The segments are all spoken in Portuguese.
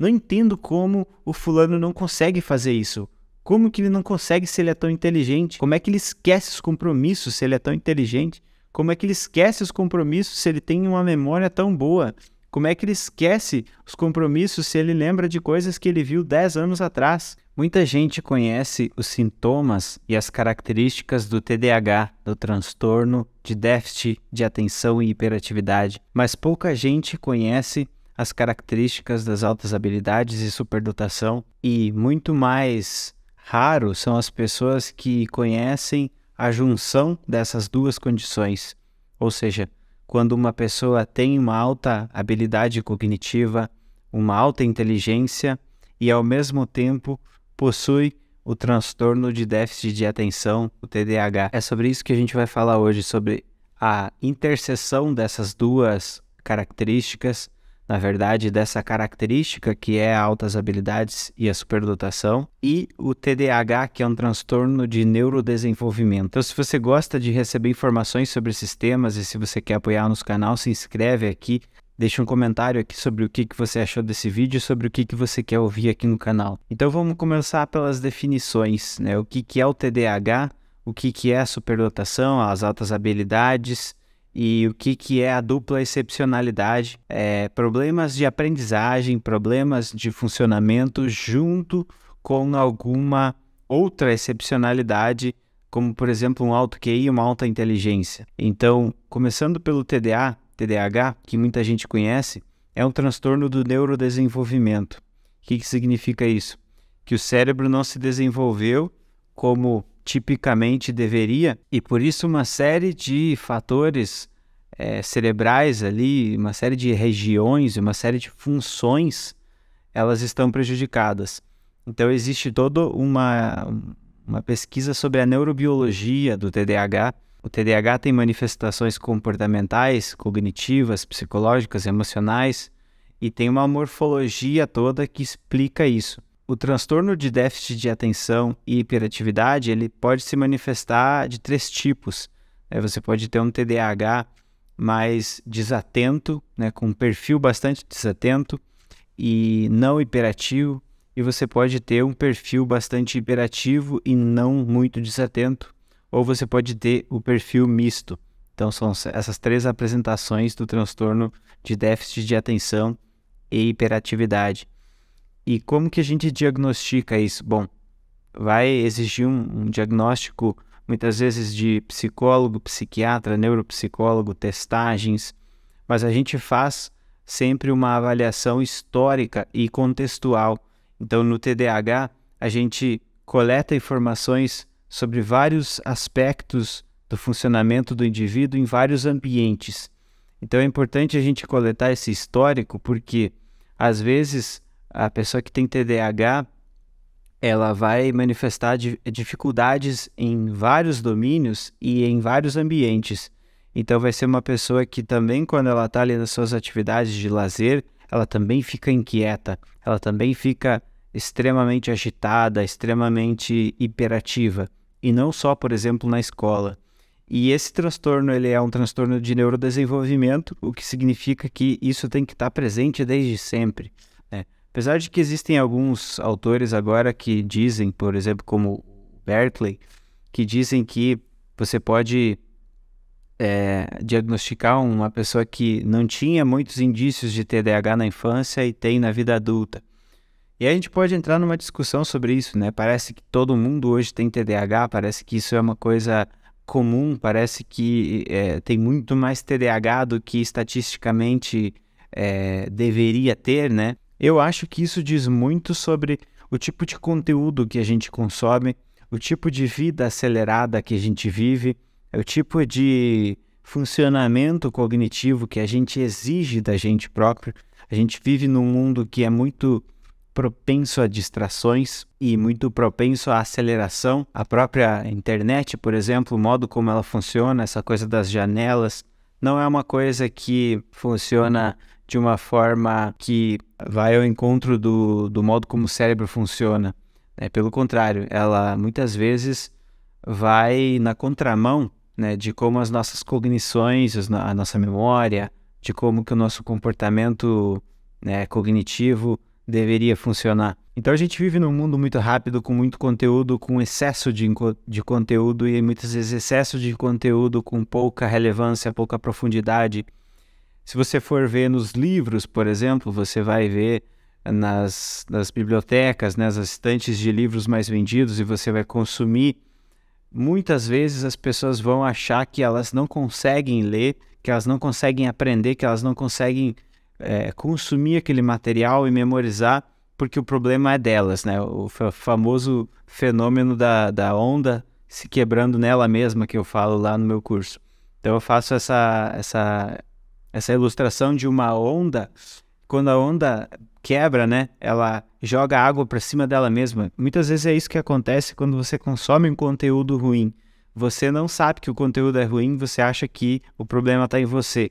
Não entendo como o fulano não consegue fazer isso. Como que ele não consegue se ele é tão inteligente? Como é que ele esquece os compromissos se ele é tão inteligente? Como é que ele esquece os compromissos se ele tem uma memória tão boa? Como é que ele esquece os compromissos se ele lembra de coisas que ele viu 10 anos atrás? Muita gente conhece os sintomas e as características do TDAH, do transtorno de déficit de atenção e hiperatividade, mas pouca gente conhece as características das altas habilidades e superdotação, e muito mais raro são as pessoas que conhecem a junção dessas duas condições, ou seja, quando uma pessoa tem uma alta habilidade cognitiva, uma alta inteligência e ao mesmo tempo possui o transtorno de déficit de atenção, o TDAH. É sobre isso que a gente vai falar hoje, sobre a interseção dessas duas características na verdade, dessa característica que é altas habilidades e a superdotação, e o TDAH, que é um transtorno de neurodesenvolvimento. Então, se você gosta de receber informações sobre esses temas e se você quer apoiar nos canal, se inscreve aqui, deixa um comentário aqui sobre o que, que você achou desse vídeo, sobre o que, que você quer ouvir aqui no canal. Então, vamos começar pelas definições, né? O que, que é o TDAH, o que, que é a superdotação, as altas habilidades, e o que, que é a dupla excepcionalidade, é, problemas de aprendizagem, problemas de funcionamento junto com alguma outra excepcionalidade, como por exemplo um alto QI uma alta inteligência. Então, começando pelo TDA, TDAH, que muita gente conhece, é um transtorno do neurodesenvolvimento. O que, que significa isso? Que o cérebro não se desenvolveu como tipicamente deveria, e por isso uma série de fatores é, cerebrais ali, uma série de regiões, uma série de funções, elas estão prejudicadas. Então existe toda uma, uma pesquisa sobre a neurobiologia do TDAH. O TDAH tem manifestações comportamentais, cognitivas, psicológicas, emocionais, e tem uma morfologia toda que explica isso. O transtorno de déficit de atenção e hiperatividade ele pode se manifestar de três tipos. Né? Você pode ter um TDAH mais desatento, né? com um perfil bastante desatento e não hiperativo, e você pode ter um perfil bastante hiperativo e não muito desatento, ou você pode ter o perfil misto. Então, são essas três apresentações do transtorno de déficit de atenção e hiperatividade. E como que a gente diagnostica isso? Bom, vai exigir um, um diagnóstico muitas vezes de psicólogo, psiquiatra, neuropsicólogo, testagens, mas a gente faz sempre uma avaliação histórica e contextual. Então, no TDAH, a gente coleta informações sobre vários aspectos do funcionamento do indivíduo em vários ambientes. Então, é importante a gente coletar esse histórico, porque às vezes a pessoa que tem TDAH, ela vai manifestar dificuldades em vários domínios e em vários ambientes. Então vai ser uma pessoa que também quando ela está ali nas suas atividades de lazer, ela também fica inquieta, ela também fica extremamente agitada, extremamente hiperativa, e não só, por exemplo, na escola. E esse transtorno ele é um transtorno de neurodesenvolvimento, o que significa que isso tem que estar tá presente desde sempre. Né? Apesar de que existem alguns autores agora que dizem, por exemplo, como Berkeley, que dizem que você pode é, diagnosticar uma pessoa que não tinha muitos indícios de TDAH na infância e tem na vida adulta. E a gente pode entrar numa discussão sobre isso, né? Parece que todo mundo hoje tem TDAH, parece que isso é uma coisa comum, parece que é, tem muito mais TDAH do que estatisticamente é, deveria ter, né? Eu acho que isso diz muito sobre o tipo de conteúdo que a gente consome, o tipo de vida acelerada que a gente vive, o tipo de funcionamento cognitivo que a gente exige da gente próprio. A gente vive num mundo que é muito propenso a distrações e muito propenso à aceleração. A própria internet, por exemplo, o modo como ela funciona, essa coisa das janelas, não é uma coisa que funciona de uma forma que vai ao encontro do, do modo como o cérebro funciona. Né? Pelo contrário, ela muitas vezes vai na contramão né, de como as nossas cognições, a nossa memória, de como que o nosso comportamento né, cognitivo deveria funcionar. Então a gente vive num mundo muito rápido, com muito conteúdo, com excesso de, de conteúdo e muitas vezes excesso de conteúdo com pouca relevância, pouca profundidade. Se você for ver nos livros, por exemplo, você vai ver nas, nas bibliotecas, né, nas estantes de livros mais vendidos e você vai consumir, muitas vezes as pessoas vão achar que elas não conseguem ler, que elas não conseguem aprender, que elas não conseguem é, consumir aquele material e memorizar, porque o problema é delas, né? O famoso fenômeno da, da onda se quebrando nela mesma que eu falo lá no meu curso. Então eu faço essa, essa essa ilustração de uma onda, quando a onda quebra, né? Ela joga água para cima dela mesma. Muitas vezes é isso que acontece quando você consome um conteúdo ruim. Você não sabe que o conteúdo é ruim, você acha que o problema está em você.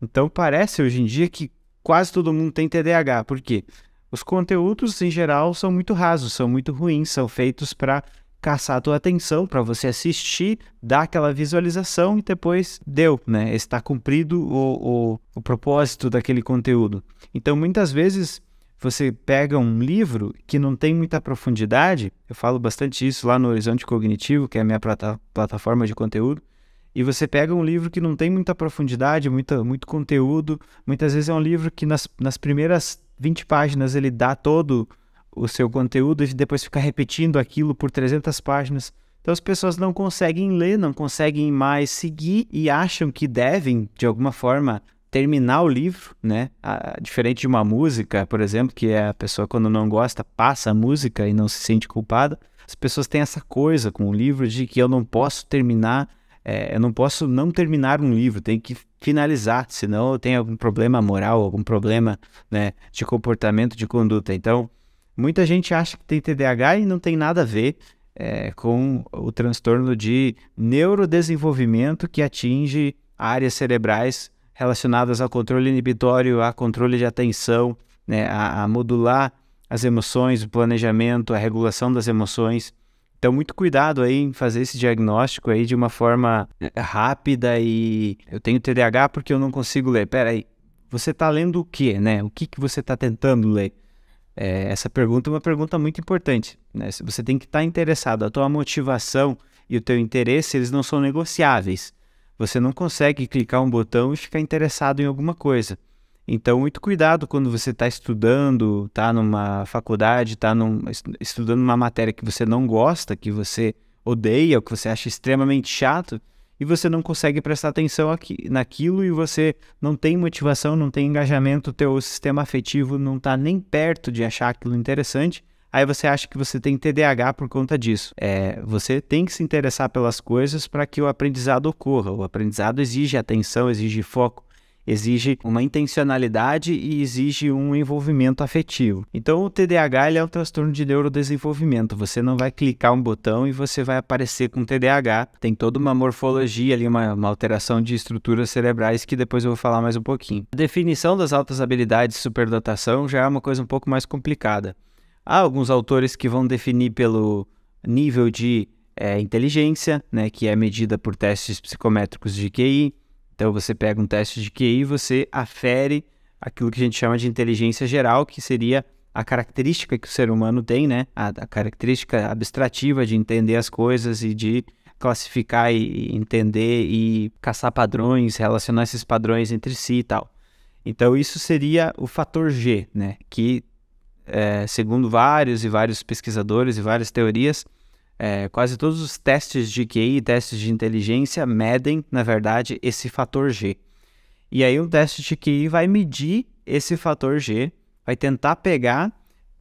Então parece hoje em dia que quase todo mundo tem TDAH. Por quê? Os conteúdos em geral são muito rasos, são muito ruins, são feitos para caçar a tua atenção para você assistir, dar aquela visualização e depois deu, né? Está cumprido o, o, o propósito daquele conteúdo. Então, muitas vezes você pega um livro que não tem muita profundidade, eu falo bastante isso lá no Horizonte Cognitivo, que é a minha plata plataforma de conteúdo, e você pega um livro que não tem muita profundidade, muita, muito conteúdo, muitas vezes é um livro que nas, nas primeiras 20 páginas ele dá todo o seu conteúdo e depois ficar repetindo aquilo por 300 páginas. Então as pessoas não conseguem ler, não conseguem mais seguir e acham que devem, de alguma forma, terminar o livro, né? Ah, diferente de uma música, por exemplo, que é a pessoa quando não gosta passa a música e não se sente culpada. As pessoas têm essa coisa com o livro de que eu não posso terminar, é, eu não posso não terminar um livro, tem que finalizar, senão eu tenho algum problema moral, algum problema né, de comportamento, de conduta. Então Muita gente acha que tem TDAH e não tem nada a ver é, com o transtorno de neurodesenvolvimento que atinge áreas cerebrais relacionadas ao controle inibitório, a controle de atenção, né, a, a modular as emoções, o planejamento, a regulação das emoções. Então, muito cuidado aí em fazer esse diagnóstico aí de uma forma é, rápida e eu tenho TDAH porque eu não consigo ler. Pera aí, você está lendo o quê, né? O que, que você está tentando ler? É, essa pergunta é uma pergunta muito importante. Né? Você tem que estar tá interessado. A tua motivação e o teu interesse, eles não são negociáveis. Você não consegue clicar um botão e ficar interessado em alguma coisa. Então, muito cuidado quando você está estudando, está numa faculdade, está num, estudando uma matéria que você não gosta, que você odeia, que você acha extremamente chato, e você não consegue prestar atenção aqui, naquilo e você não tem motivação, não tem engajamento, teu sistema afetivo não está nem perto de achar aquilo interessante. Aí você acha que você tem TDAH por conta disso. É, você tem que se interessar pelas coisas para que o aprendizado ocorra. O aprendizado exige atenção, exige foco exige uma intencionalidade e exige um envolvimento afetivo. Então o TDAH é um transtorno de neurodesenvolvimento. Você não vai clicar um botão e você vai aparecer com TDAH. Tem toda uma morfologia ali, uma, uma alteração de estruturas cerebrais que depois eu vou falar mais um pouquinho. A definição das altas habilidades e superdotação já é uma coisa um pouco mais complicada. Há alguns autores que vão definir pelo nível de é, inteligência, né, que é medida por testes psicométricos de QI. Então você pega um teste de QI e você afere aquilo que a gente chama de inteligência geral, que seria a característica que o ser humano tem, né? A, a característica abstrativa de entender as coisas e de classificar e entender e caçar padrões, relacionar esses padrões entre si e tal. Então isso seria o fator G, né? Que é, segundo vários e vários pesquisadores e várias teorias, é, quase todos os testes de QI e testes de inteligência medem, na verdade, esse fator G. E aí um teste de QI vai medir esse fator G, vai tentar pegar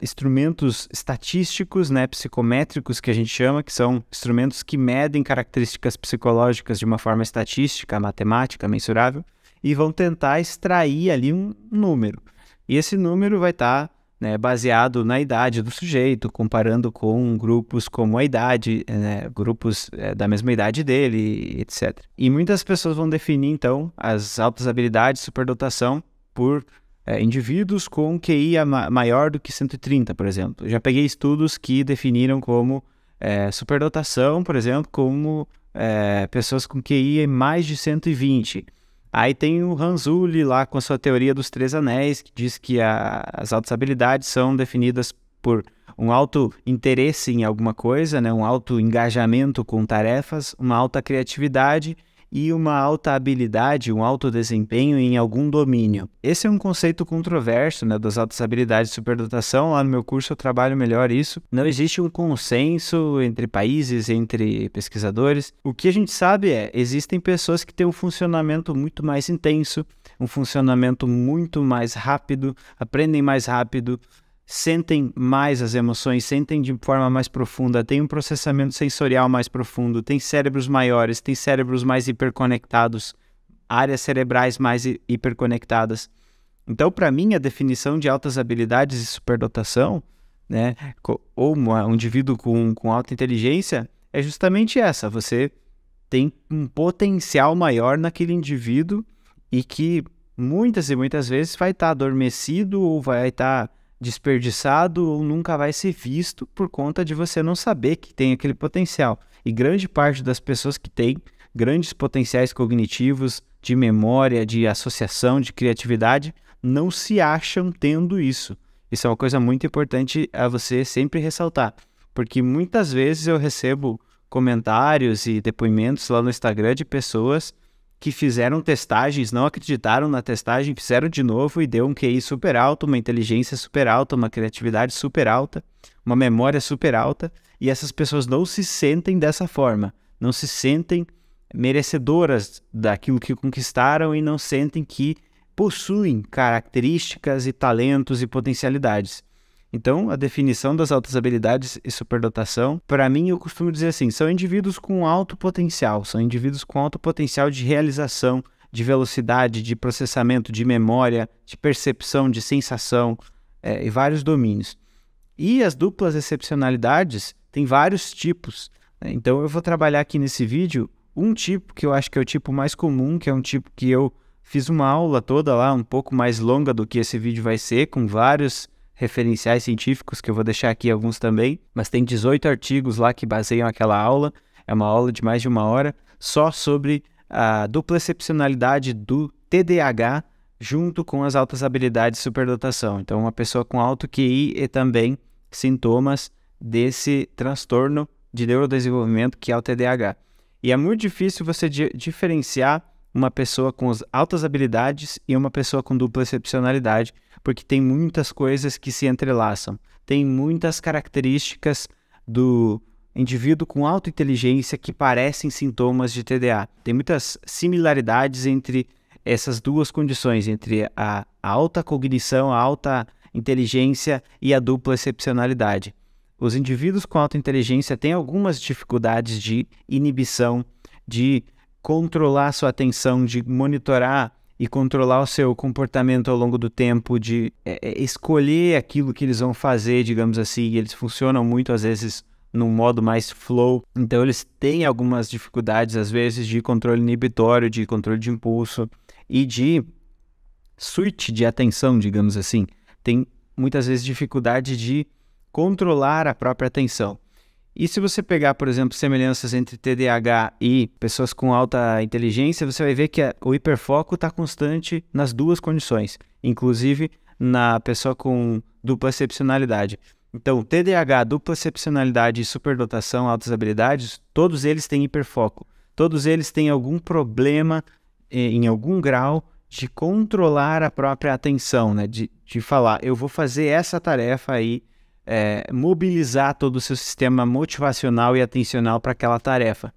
instrumentos estatísticos, né, psicométricos que a gente chama, que são instrumentos que medem características psicológicas de uma forma estatística, matemática, mensurável, e vão tentar extrair ali um número. E esse número vai estar tá né, baseado na idade do sujeito, comparando com grupos como a idade, eh, né, grupos é, da mesma idade dele, etc. E muitas pessoas vão definir, então, as altas habilidades, superdotação, por é, indivíduos com QI maior do que 130, por exemplo. Eu já peguei estudos que definiram como é, superdotação, por exemplo, como pessoas com QI mais de 120. Aí tem o Ranzulli lá com a sua teoria dos três anéis, que diz que a, as altas habilidades são definidas por um alto interesse em alguma coisa, né? um alto engajamento com tarefas, uma alta criatividade e uma alta habilidade, um alto desempenho em algum domínio. Esse é um conceito controverso né, das altas habilidades de superdotação. Lá no meu curso eu trabalho melhor isso. Não existe um consenso entre países, entre pesquisadores. O que a gente sabe é existem pessoas que têm um funcionamento muito mais intenso, um funcionamento muito mais rápido, aprendem mais rápido, sentem mais as emoções, sentem de forma mais profunda, têm um processamento sensorial mais profundo, têm cérebros maiores, têm cérebros mais hiperconectados, áreas cerebrais mais hiperconectadas. Então, para mim, a definição de altas habilidades e superdotação, né, ou uma, um indivíduo com, com alta inteligência, é justamente essa. Você tem um potencial maior naquele indivíduo e que muitas e muitas vezes vai estar tá adormecido ou vai estar tá desperdiçado ou nunca vai ser visto por conta de você não saber que tem aquele potencial. E grande parte das pessoas que têm grandes potenciais cognitivos, de memória, de associação, de criatividade, não se acham tendo isso. Isso é uma coisa muito importante a você sempre ressaltar, porque muitas vezes eu recebo comentários e depoimentos lá no Instagram de pessoas que fizeram testagens, não acreditaram na testagem, fizeram de novo e deu um QI super alto, uma inteligência super alta, uma criatividade super alta, uma memória super alta, e essas pessoas não se sentem dessa forma, não se sentem merecedoras daquilo que conquistaram e não sentem que possuem características e talentos e potencialidades. Então, a definição das altas habilidades e superdotação, para mim, eu costumo dizer assim: são indivíduos com alto potencial, são indivíduos com alto potencial de realização, de velocidade, de processamento, de memória, de percepção, de sensação é, e vários domínios. E as duplas excepcionalidades têm vários tipos. Né? Então, eu vou trabalhar aqui nesse vídeo um tipo que eu acho que é o tipo mais comum, que é um tipo que eu fiz uma aula toda lá, um pouco mais longa do que esse vídeo vai ser, com vários referenciais científicos, que eu vou deixar aqui alguns também, mas tem 18 artigos lá que baseiam aquela aula. É uma aula de mais de uma hora só sobre a dupla excepcionalidade do TDAH junto com as altas habilidades de superdotação. Então, uma pessoa com alto QI e também sintomas desse transtorno de neurodesenvolvimento que é o TDAH. E é muito difícil você diferenciar uma pessoa com altas habilidades e uma pessoa com dupla excepcionalidade, porque tem muitas coisas que se entrelaçam. Tem muitas características do indivíduo com alta inteligência que parecem sintomas de TDA. Tem muitas similaridades entre essas duas condições, entre a, a alta cognição, a alta inteligência e a dupla excepcionalidade. Os indivíduos com alta inteligência têm algumas dificuldades de inibição, de controlar sua atenção, de monitorar e controlar o seu comportamento ao longo do tempo, de é, é, escolher aquilo que eles vão fazer, digamos assim. E eles funcionam muito, às vezes, num modo mais flow. Então, eles têm algumas dificuldades, às vezes, de controle inibitório, de controle de impulso e de switch de atenção, digamos assim. Tem muitas vezes dificuldade de controlar a própria atenção. E se você pegar, por exemplo, semelhanças entre TDAH e pessoas com alta inteligência, você vai ver que o hiperfoco está constante nas duas condições, inclusive na pessoa com dupla excepcionalidade. Então, TDAH, dupla excepcionalidade e superdotação, altas habilidades, todos eles têm hiperfoco. Todos eles têm algum problema, eh, em algum grau, de controlar a própria atenção, né? De, de falar, eu vou fazer essa tarefa aí é, mobilizar todo o seu sistema motivacional e atencional para aquela tarefa.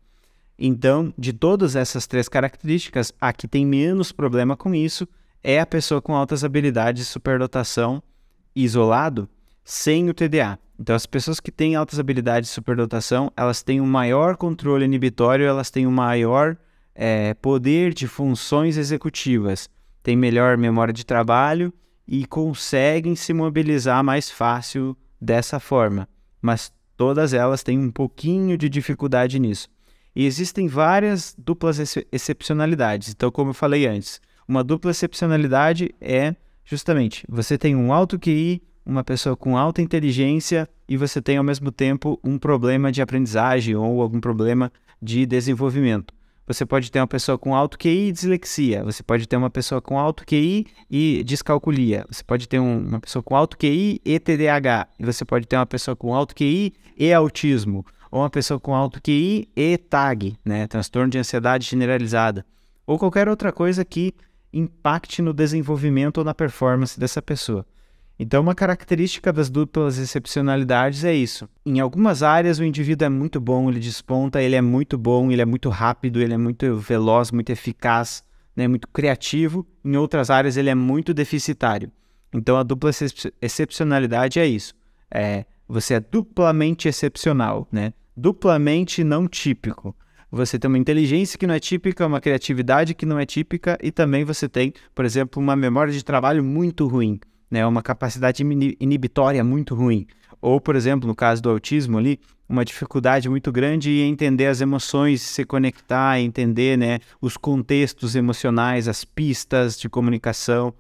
Então, de todas essas três características, a que tem menos problema com isso é a pessoa com altas habilidades, superdotação, isolado, sem o TDA. Então, as pessoas que têm altas habilidades de superdotação, elas têm um maior controle inibitório, elas têm um maior é, poder de funções executivas, têm melhor memória de trabalho e conseguem se mobilizar mais fácil dessa forma, mas todas elas têm um pouquinho de dificuldade nisso. E existem várias duplas ex excepcionalidades. Então, como eu falei antes, uma dupla excepcionalidade é justamente você tem um alto QI, uma pessoa com alta inteligência e você tem ao mesmo tempo um problema de aprendizagem ou algum problema de desenvolvimento. Você pode ter uma pessoa com alto QI e dislexia. Você pode ter uma pessoa com alto QI e descalculia. Você pode ter um, uma pessoa com alto QI e TDAH. E você pode ter uma pessoa com alto QI e autismo. Ou uma pessoa com alto QI e TAG, né? Transtorno de ansiedade generalizada. Ou qualquer outra coisa que impacte no desenvolvimento ou na performance dessa pessoa. Então, uma característica das duplas excepcionalidades é isso. Em algumas áreas, o indivíduo é muito bom, ele desponta, ele é muito bom, ele é muito rápido, ele é muito veloz, muito eficaz, né, muito criativo. Em outras áreas, ele é muito deficitário. Então, a dupla excepcionalidade é isso. É, você é duplamente excepcional, né? duplamente não típico. Você tem uma inteligência que não é típica, uma criatividade que não é típica e também você tem, por exemplo, uma memória de trabalho muito ruim né, uma capacidade inibitória muito ruim. Ou, por exemplo, no caso do autismo ali, uma dificuldade muito grande em entender as emoções, se conectar, entender né, os contextos emocionais, as pistas de comunicação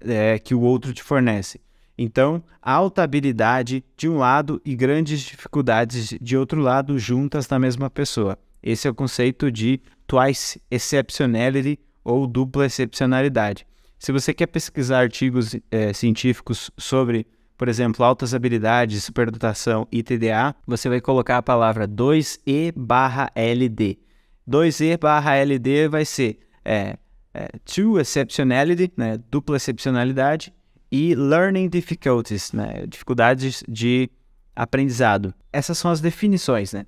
é, que o outro te fornece. Então, alta habilidade de um lado e grandes dificuldades de outro lado juntas na mesma pessoa. Esse é o conceito de twice exceptionality ou dupla excepcionalidade. Se você quer pesquisar artigos é, científicos sobre, por exemplo, altas habilidades, superdotação e TDA, você vai colocar a palavra 2E barra LD. 2E barra LD vai ser é, é, Two Exceptionality, né, dupla excepcionalidade, e Learning Difficulties, né, dificuldades de aprendizado. Essas são as definições, né?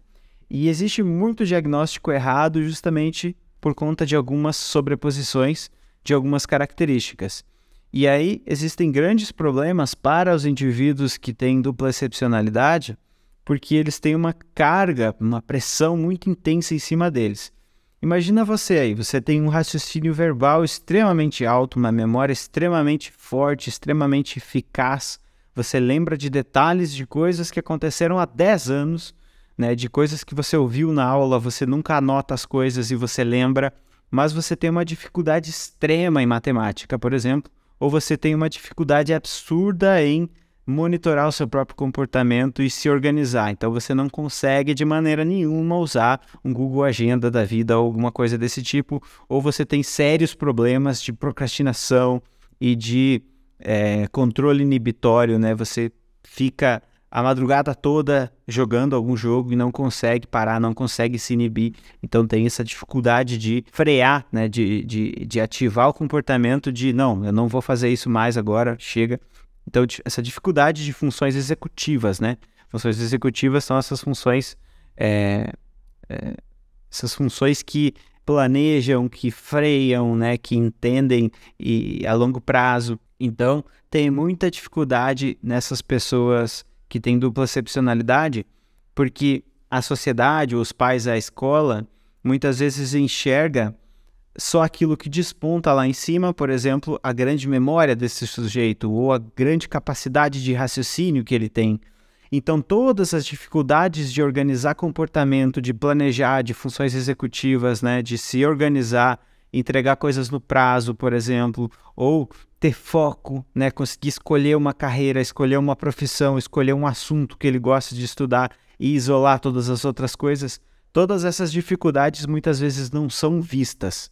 E existe muito diagnóstico errado justamente por conta de algumas sobreposições de algumas características. E aí existem grandes problemas para os indivíduos que têm dupla excepcionalidade, porque eles têm uma carga, uma pressão muito intensa em cima deles. Imagina você aí, você tem um raciocínio verbal extremamente alto, uma memória extremamente forte, extremamente eficaz. Você lembra de detalhes de coisas que aconteceram há 10 anos, né, de coisas que você ouviu na aula, você nunca anota as coisas e você lembra mas você tem uma dificuldade extrema em matemática, por exemplo, ou você tem uma dificuldade absurda em monitorar o seu próprio comportamento e se organizar. Então você não consegue de maneira nenhuma usar um Google Agenda da vida ou alguma coisa desse tipo, ou você tem sérios problemas de procrastinação e de é, controle inibitório, né? Você fica a madrugada toda jogando algum jogo e não consegue parar, não consegue se inibir. Então tem essa dificuldade de frear, né? de, de, de ativar o comportamento de não, eu não vou fazer isso mais agora, chega. Então, essa dificuldade de funções executivas, né? Funções executivas são essas funções. É, é, essas funções que planejam, que freiam, né, que entendem e a longo prazo. Então, tem muita dificuldade nessas pessoas que tem dupla excepcionalidade, porque a sociedade, os pais, a escola, muitas vezes enxerga só aquilo que desponta lá em cima, por exemplo, a grande memória desse sujeito ou a grande capacidade de raciocínio que ele tem. Então, todas as dificuldades de organizar comportamento, de planejar, de funções executivas, né, de se organizar, entregar coisas no prazo, por exemplo, ou ter foco, né? Conseguir escolher uma carreira, escolher uma profissão, escolher um assunto que ele gosta de estudar e isolar todas as outras coisas. Todas essas dificuldades muitas vezes não são vistas.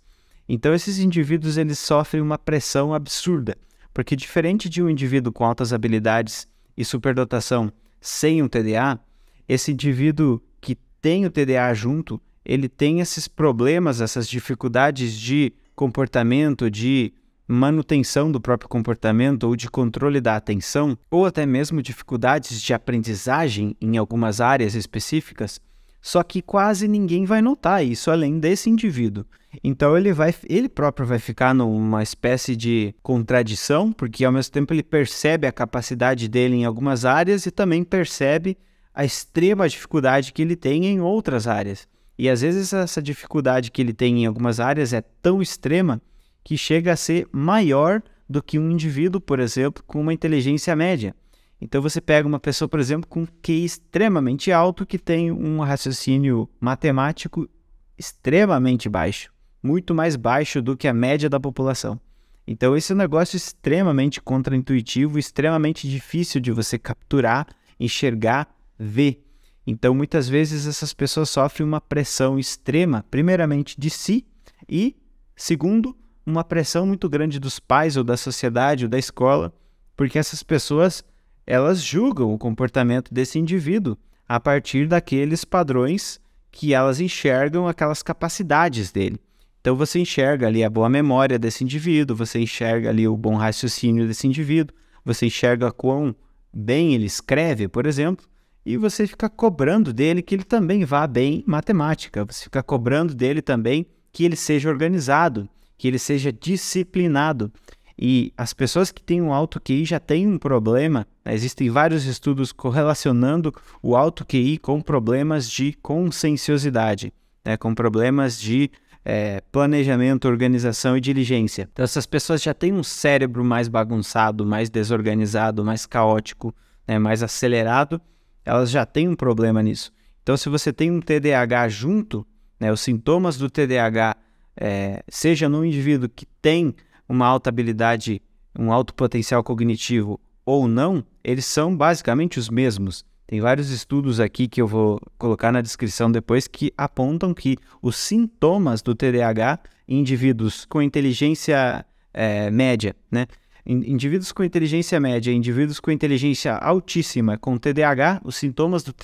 Então esses indivíduos eles sofrem uma pressão absurda, porque diferente de um indivíduo com altas habilidades e superdotação sem um TDA, esse indivíduo que tem o TDA junto, ele tem esses problemas, essas dificuldades de comportamento, de manutenção do próprio comportamento ou de controle da atenção, ou até mesmo dificuldades de aprendizagem em algumas áreas específicas, só que quase ninguém vai notar isso além desse indivíduo. Então ele vai ele próprio vai ficar numa espécie de contradição, porque ao mesmo tempo ele percebe a capacidade dele em algumas áreas e também percebe a extrema dificuldade que ele tem em outras áreas. E às vezes essa dificuldade que ele tem em algumas áreas é tão extrema que chega a ser maior do que um indivíduo, por exemplo, com uma inteligência média. Então você pega uma pessoa, por exemplo, com QI extremamente alto que tem um raciocínio matemático extremamente baixo, muito mais baixo do que a média da população. Então esse é um negócio extremamente contraintuitivo, extremamente difícil de você capturar, enxergar, ver. Então muitas vezes essas pessoas sofrem uma pressão extrema, primeiramente de si e segundo uma pressão muito grande dos pais ou da sociedade ou da escola, porque essas pessoas elas julgam o comportamento desse indivíduo a partir daqueles padrões que elas enxergam aquelas capacidades dele. Então você enxerga ali a boa memória desse indivíduo, você enxerga ali o bom raciocínio desse indivíduo, você enxerga quão bem ele escreve, por exemplo, e você fica cobrando dele que ele também vá bem em matemática, você fica cobrando dele também que ele seja organizado, que ele seja disciplinado. E as pessoas que têm um alto QI já têm um problema. Né? Existem vários estudos correlacionando o alto QI com problemas de conscienciosidade, né? com problemas de é, planejamento, organização e diligência. Então, essas pessoas já têm um cérebro mais bagunçado, mais desorganizado, mais caótico, né? mais acelerado, elas já têm um problema nisso. Então, se você tem um TDAH junto, né? os sintomas do TDAH é, seja num indivíduo que tem uma alta habilidade, um alto potencial cognitivo ou não, eles são basicamente os mesmos. Tem vários estudos aqui que eu vou colocar na descrição depois que apontam que os sintomas do TDAH em indivíduos com inteligência é, média, né? Indivíduos com inteligência média, indivíduos com inteligência altíssima, com TDAH, os sintomas do,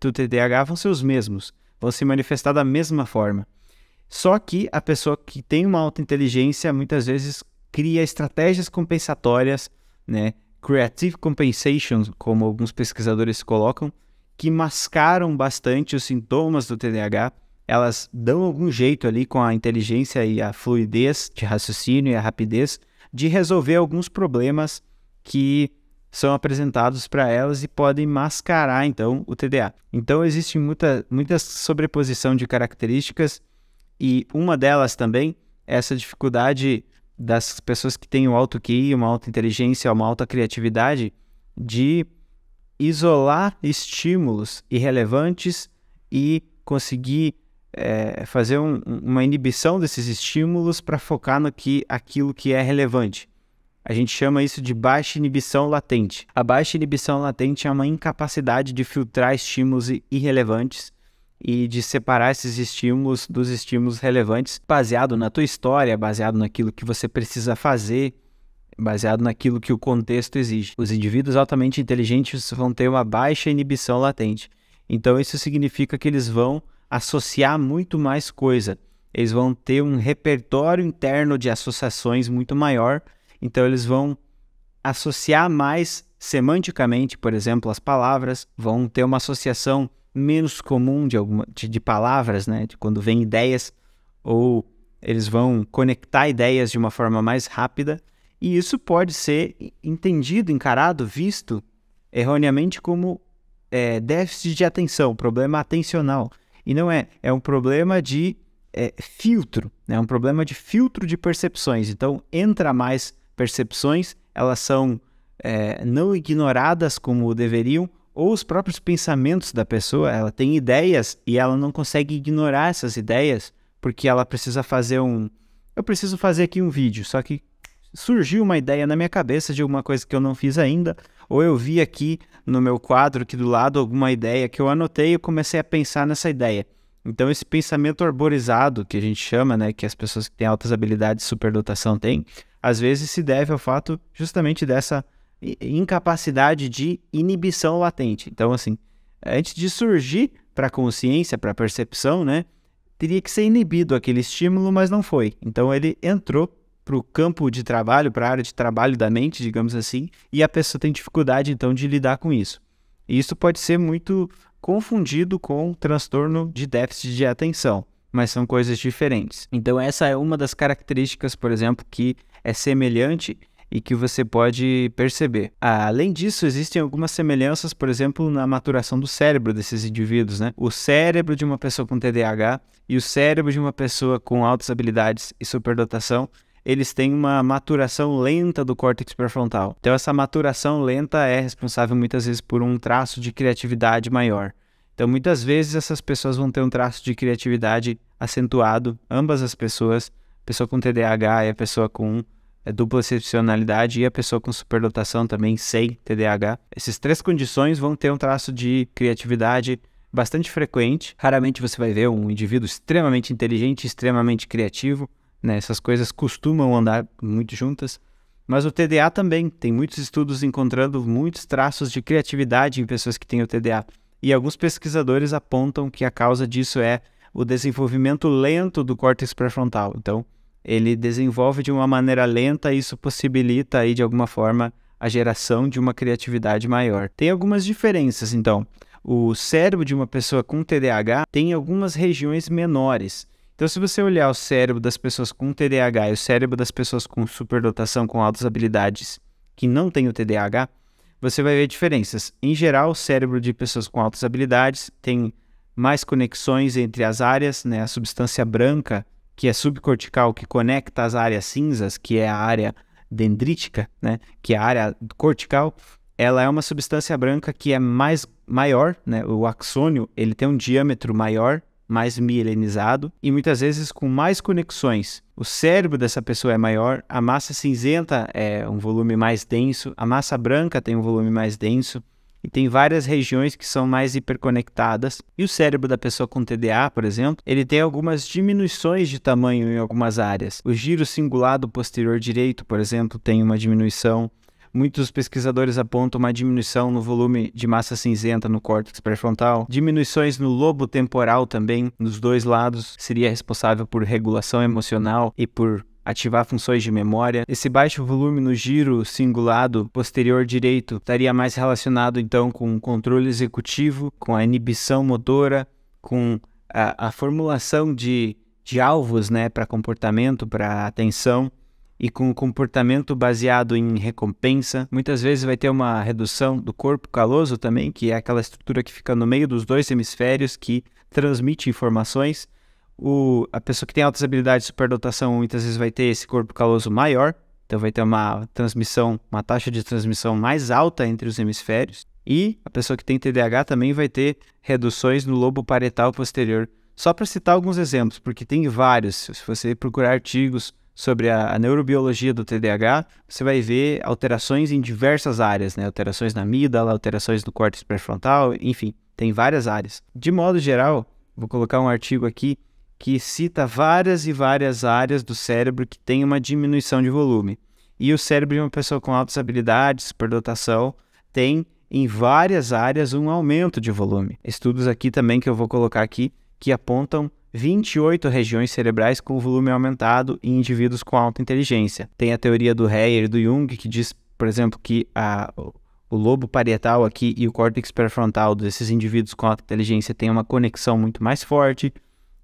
do TDAH vão ser os mesmos, vão se manifestar da mesma forma. Só que a pessoa que tem uma alta inteligência muitas vezes cria estratégias compensatórias, né? Creative compensations, como alguns pesquisadores colocam, que mascaram bastante os sintomas do TDAH. Elas dão algum jeito ali com a inteligência e a fluidez de raciocínio e a rapidez de resolver alguns problemas que são apresentados para elas e podem mascarar então o TDA. Então existe muita, muita sobreposição de características e uma delas também é essa dificuldade das pessoas que têm um alto QI, uma alta inteligência, uma alta criatividade, de isolar estímulos irrelevantes e conseguir é, fazer um, uma inibição desses estímulos para focar no que aquilo que é relevante. A gente chama isso de baixa inibição latente. A baixa inibição latente é uma incapacidade de filtrar estímulos irrelevantes e de separar esses estímulos dos estímulos relevantes, baseado na tua história, baseado naquilo que você precisa fazer, baseado naquilo que o contexto exige. Os indivíduos altamente inteligentes vão ter uma baixa inibição latente. Então isso significa que eles vão associar muito mais coisa. Eles vão ter um repertório interno de associações muito maior. Então eles vão associar mais semanticamente, por exemplo, as palavras, vão ter uma associação menos comum de, alguma, de, de palavras, né? De quando vem ideias ou eles vão conectar ideias de uma forma mais rápida. E isso pode ser entendido, encarado, visto erroneamente como é, déficit de atenção, problema atencional. E não é, é um problema de é, filtro, né? é né? um problema de filtro de percepções. Então, entra mais percepções, elas são é, não ignoradas como deveriam, ou os próprios pensamentos da pessoa, ela tem ideias e ela não consegue ignorar essas ideias porque ela precisa fazer um. Eu preciso fazer aqui um vídeo, só que surgiu uma ideia na minha cabeça de alguma coisa que eu não fiz ainda, ou eu vi aqui no meu quadro aqui do lado alguma ideia que eu anotei e comecei a pensar nessa ideia. Então esse pensamento arborizado que a gente chama, né, que as pessoas que têm altas habilidades de superdotação têm, às vezes se deve ao fato justamente dessa incapacidade de inibição latente. Então, assim, antes de surgir para a consciência, para a percepção, né, teria que ser inibido aquele estímulo, mas não foi. Então, ele entrou para o campo de trabalho, para a área de trabalho da mente, digamos assim, e a pessoa tem dificuldade, então, de lidar com isso. E isso pode ser muito confundido com transtorno de déficit de atenção, mas são coisas diferentes. Então, essa é uma das características, por exemplo, que é semelhante e que você pode perceber. Ah, além disso, existem algumas semelhanças, por exemplo, na maturação do cérebro desses indivíduos, né? O cérebro de uma pessoa com TDAH e o cérebro de uma pessoa com altas habilidades e superdotação eles têm uma maturação lenta do córtex pré-frontal. Então, essa maturação lenta é responsável muitas vezes por um traço de criatividade maior. Então, muitas vezes essas pessoas vão ter um traço de criatividade acentuado, ambas as pessoas, pessoa com TDAH e a pessoa com é dupla excepcionalidade e a pessoa com superdotação também sem TDAH. Essas três condições vão ter um traço de criatividade bastante frequente. Raramente você vai ver um indivíduo extremamente inteligente, extremamente criativo. Né? Essas coisas costumam andar muito juntas. Mas o TDA também tem muitos estudos encontrando muitos traços de criatividade em pessoas que têm o TDA. E alguns pesquisadores apontam que a causa disso é o desenvolvimento lento do córtex pré-frontal. Então, ele desenvolve de uma maneira lenta e isso possibilita aí de alguma forma a geração de uma criatividade maior. Tem algumas diferenças então. O cérebro de uma pessoa com TDAH tem algumas regiões menores. Então, se você olhar o cérebro das pessoas com TDAH e o cérebro das pessoas com superdotação com altas habilidades que não tem o TDAH, você vai ver diferenças. Em geral, o cérebro de pessoas com altas habilidades tem mais conexões entre as áreas, né? A substância branca que é subcortical, que conecta as áreas cinzas, que é a área dendrítica, né, que é a área cortical, ela é uma substância branca que é mais maior, né? O axônio, ele tem um diâmetro maior, mais mielinizado e muitas vezes com mais conexões. O cérebro dessa pessoa é maior, a massa cinzenta é um volume mais denso, a massa branca tem um volume mais denso e tem várias regiões que são mais hiperconectadas. E o cérebro da pessoa com TDA, por exemplo, ele tem algumas diminuições de tamanho em algumas áreas. O giro cingulado posterior direito, por exemplo, tem uma diminuição. Muitos pesquisadores apontam uma diminuição no volume de massa cinzenta no córtex pré-frontal, diminuições no lobo temporal também, nos dois lados, seria responsável por regulação emocional e por ativar funções de memória. Esse baixo volume no giro singulado posterior direito estaria mais relacionado então com o controle executivo, com a inibição motora, com a, a formulação de, de alvos né, para comportamento, para atenção e com o comportamento baseado em recompensa. Muitas vezes vai ter uma redução do corpo caloso também, que é aquela estrutura que fica no meio dos dois hemisférios que transmite informações o, a pessoa que tem altas habilidades de superdotação muitas vezes vai ter esse corpo caloso maior, então vai ter uma transmissão, uma taxa de transmissão mais alta entre os hemisférios. E a pessoa que tem TDAH também vai ter reduções no lobo parietal posterior. Só para citar alguns exemplos, porque tem vários. Se você procurar artigos sobre a, a, neurobiologia do TDAH, você vai ver alterações em diversas áreas, né? Alterações na amígdala, alterações no córtex pré-frontal, enfim, tem várias áreas. De modo geral, vou colocar um artigo aqui que cita várias e várias áreas do cérebro que tem uma diminuição de volume. E o cérebro de uma pessoa com altas habilidades, superdotação, tem em várias áreas um aumento de volume. Estudos aqui também que eu vou colocar aqui que apontam 28 regiões cerebrais com volume aumentado em indivíduos com alta inteligência. Tem a teoria do Heyer e do Jung que diz, por exemplo, que a, o lobo parietal aqui e o córtex pré-frontal desses indivíduos com alta inteligência têm uma conexão muito mais forte.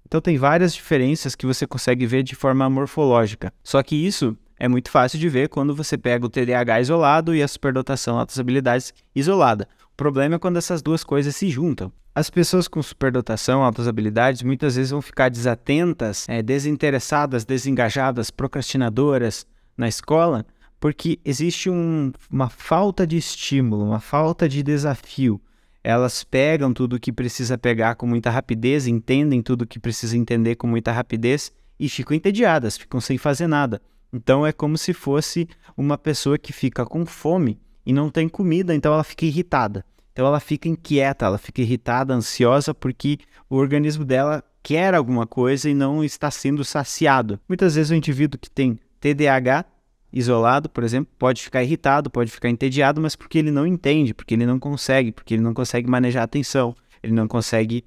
Então tem várias diferenças que você consegue ver de forma morfológica. Só que isso é muito fácil de ver quando você pega o TDAH isolado e a superdotação altas habilidades isolada. O problema é quando essas duas coisas se juntam. As pessoas com superdotação, altas habilidades, muitas vezes vão ficar desatentas, é, desinteressadas, desengajadas, procrastinadoras na escola, porque existe um, uma falta de estímulo, uma falta de desafio elas pegam tudo o que precisa pegar com muita rapidez, entendem tudo o que precisa entender com muita rapidez e ficam entediadas, ficam sem fazer nada. Então é como se fosse uma pessoa que fica com fome e não tem comida, então ela fica irritada. Então ela fica inquieta, ela fica irritada, ansiosa, porque o organismo dela quer alguma coisa e não está sendo saciado. Muitas vezes o indivíduo que tem TDAH isolado, por exemplo, pode ficar irritado, pode ficar entediado, mas porque ele não entende, porque ele não consegue, porque ele não consegue manejar a atenção, ele não consegue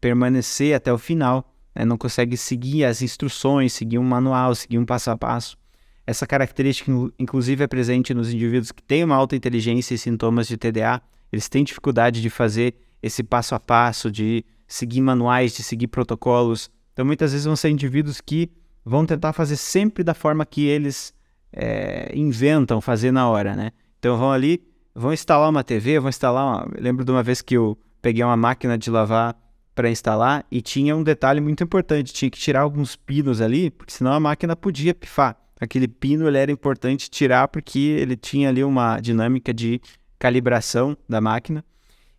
permanecer até o final, né? não consegue seguir as instruções, seguir um manual, seguir um passo a passo. Essa característica, inclusive, é presente nos indivíduos que têm uma alta inteligência e sintomas de TDA. Eles têm dificuldade de fazer esse passo a passo, de seguir manuais, de seguir protocolos. Então, muitas vezes vão ser indivíduos que vão tentar fazer sempre da forma que eles é, inventam fazer na hora, né? Então vão ali, vão instalar uma TV, vão instalar uma... Lembro de uma vez que eu peguei uma máquina de lavar para instalar e tinha um detalhe muito importante, tinha que tirar alguns pinos ali, porque senão a máquina podia pifar. Aquele pino ele era importante tirar porque ele tinha ali uma dinâmica de calibração da máquina.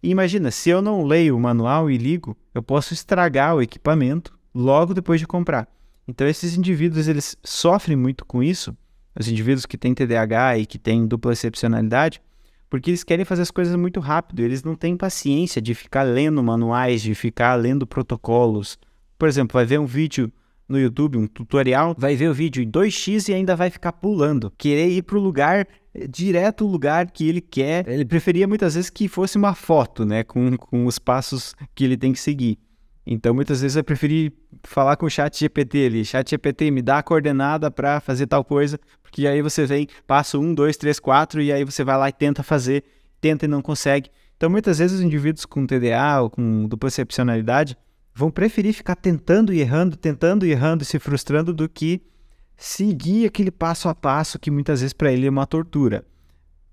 E imagina, se eu não leio o manual e ligo, eu posso estragar o equipamento logo depois de comprar. Então esses indivíduos eles sofrem muito com isso os indivíduos que têm TDAH e que têm dupla excepcionalidade, porque eles querem fazer as coisas muito rápido, eles não têm paciência de ficar lendo manuais, de ficar lendo protocolos. Por exemplo, vai ver um vídeo no YouTube, um tutorial, vai ver o vídeo em 2x e ainda vai ficar pulando, querer ir para o lugar direto o lugar que ele quer. Ele preferia muitas vezes que fosse uma foto, né, com, com os passos que ele tem que seguir. Então, muitas vezes eu preferi falar com o chat GPT ali. Chat GPT, me dá a coordenada para fazer tal coisa, porque aí você vem, passo um, dois, três, quatro, e aí você vai lá e tenta fazer, tenta e não consegue. Então, muitas vezes os indivíduos com TDA ou com dupla excepcionalidade vão preferir ficar tentando e errando, tentando e errando e se frustrando do que seguir aquele passo a passo que muitas vezes para ele é uma tortura.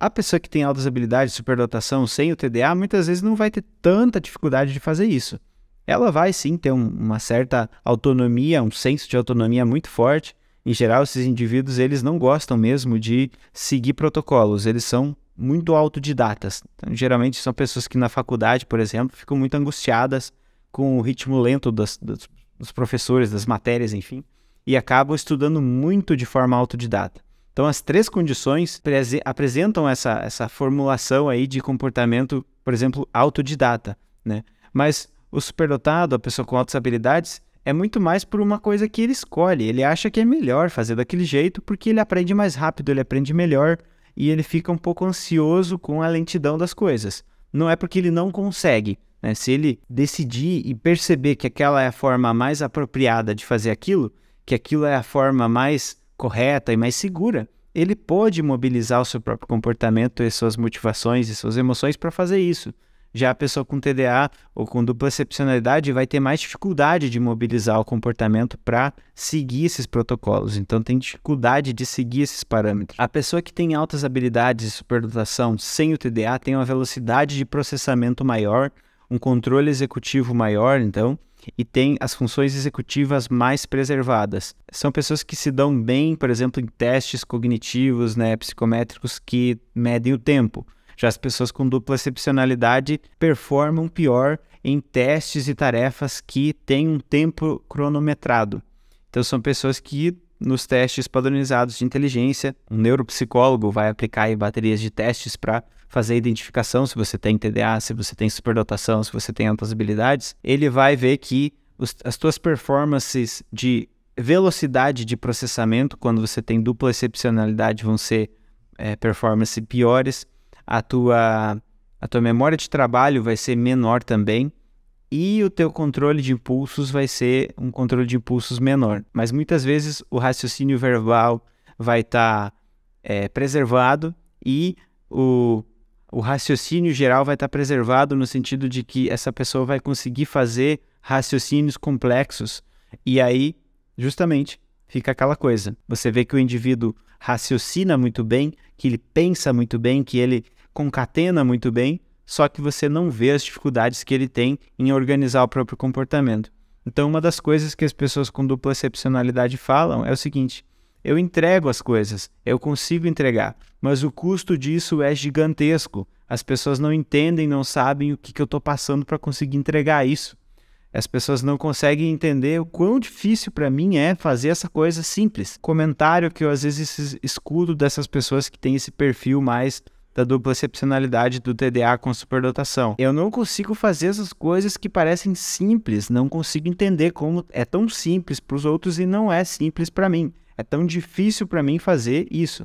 A pessoa que tem altas habilidades, superdotação, sem o TDA, muitas vezes não vai ter tanta dificuldade de fazer isso ela vai sim ter um, uma certa autonomia, um senso de autonomia muito forte. Em geral, esses indivíduos eles não gostam mesmo de seguir protocolos, eles são muito autodidatas. Então, geralmente são pessoas que na faculdade, por exemplo, ficam muito angustiadas com o ritmo lento das, das, dos professores, das matérias, enfim, e acabam estudando muito de forma autodidata. Então, as três condições apresentam essa, essa formulação aí de comportamento, por exemplo, autodidata, né? Mas o superdotado, a pessoa com altas habilidades, é muito mais por uma coisa que ele escolhe. Ele acha que é melhor fazer daquele jeito porque ele aprende mais rápido, ele aprende melhor e ele fica um pouco ansioso com a lentidão das coisas. Não é porque ele não consegue. Né? Se ele decidir e perceber que aquela é a forma mais apropriada de fazer aquilo, que aquilo é a forma mais correta e mais segura, ele pode mobilizar o seu próprio comportamento e suas motivações e suas emoções para fazer isso. Já a pessoa com TDA ou com dupla excepcionalidade vai ter mais dificuldade de mobilizar o comportamento para seguir esses protocolos, então tem dificuldade de seguir esses parâmetros. A pessoa que tem altas habilidades de superdotação sem o TDA tem uma velocidade de processamento maior, um controle executivo maior, então, e tem as funções executivas mais preservadas. São pessoas que se dão bem, por exemplo, em testes cognitivos, né, psicométricos que medem o tempo. Já as pessoas com dupla excepcionalidade performam pior em testes e tarefas que têm um tempo cronometrado. Então, são pessoas que, nos testes padronizados de inteligência, um neuropsicólogo vai aplicar baterias de testes para fazer a identificação se você tem TDA, se você tem superdotação, se você tem altas habilidades. Ele vai ver que os, as suas performances de velocidade de processamento, quando você tem dupla excepcionalidade, vão ser é, eh, performance piores a tua, a tua memória de trabalho vai ser menor também e o teu controle de impulsos vai ser um controle de impulsos menor. Mas muitas vezes o raciocínio verbal vai estar tá, é, preservado e o, o raciocínio geral vai estar tá preservado no sentido de que essa pessoa vai conseguir fazer raciocínios complexos. E aí, justamente, fica aquela coisa. Você vê que o indivíduo raciocina muito bem, que ele pensa muito bem, que ele concatena muito bem, só que você não vê as dificuldades que ele tem em organizar o próprio comportamento. Então, uma das coisas que as pessoas com dupla excepcionalidade falam é o seguinte: eu entrego as coisas, eu consigo entregar, mas o custo disso é gigantesco. As pessoas não entendem, não sabem o que, que eu estou passando para conseguir entregar isso. As pessoas não conseguem entender o quão difícil para mim é fazer essa coisa simples. Comentário que eu às vezes escuto dessas pessoas que têm esse perfil mais da dupla excepcionalidade do TDA com superdotação. Eu não consigo fazer essas coisas que parecem simples, não consigo entender como é tão simples para os outros e não é simples para mim. É tão difícil para mim fazer isso.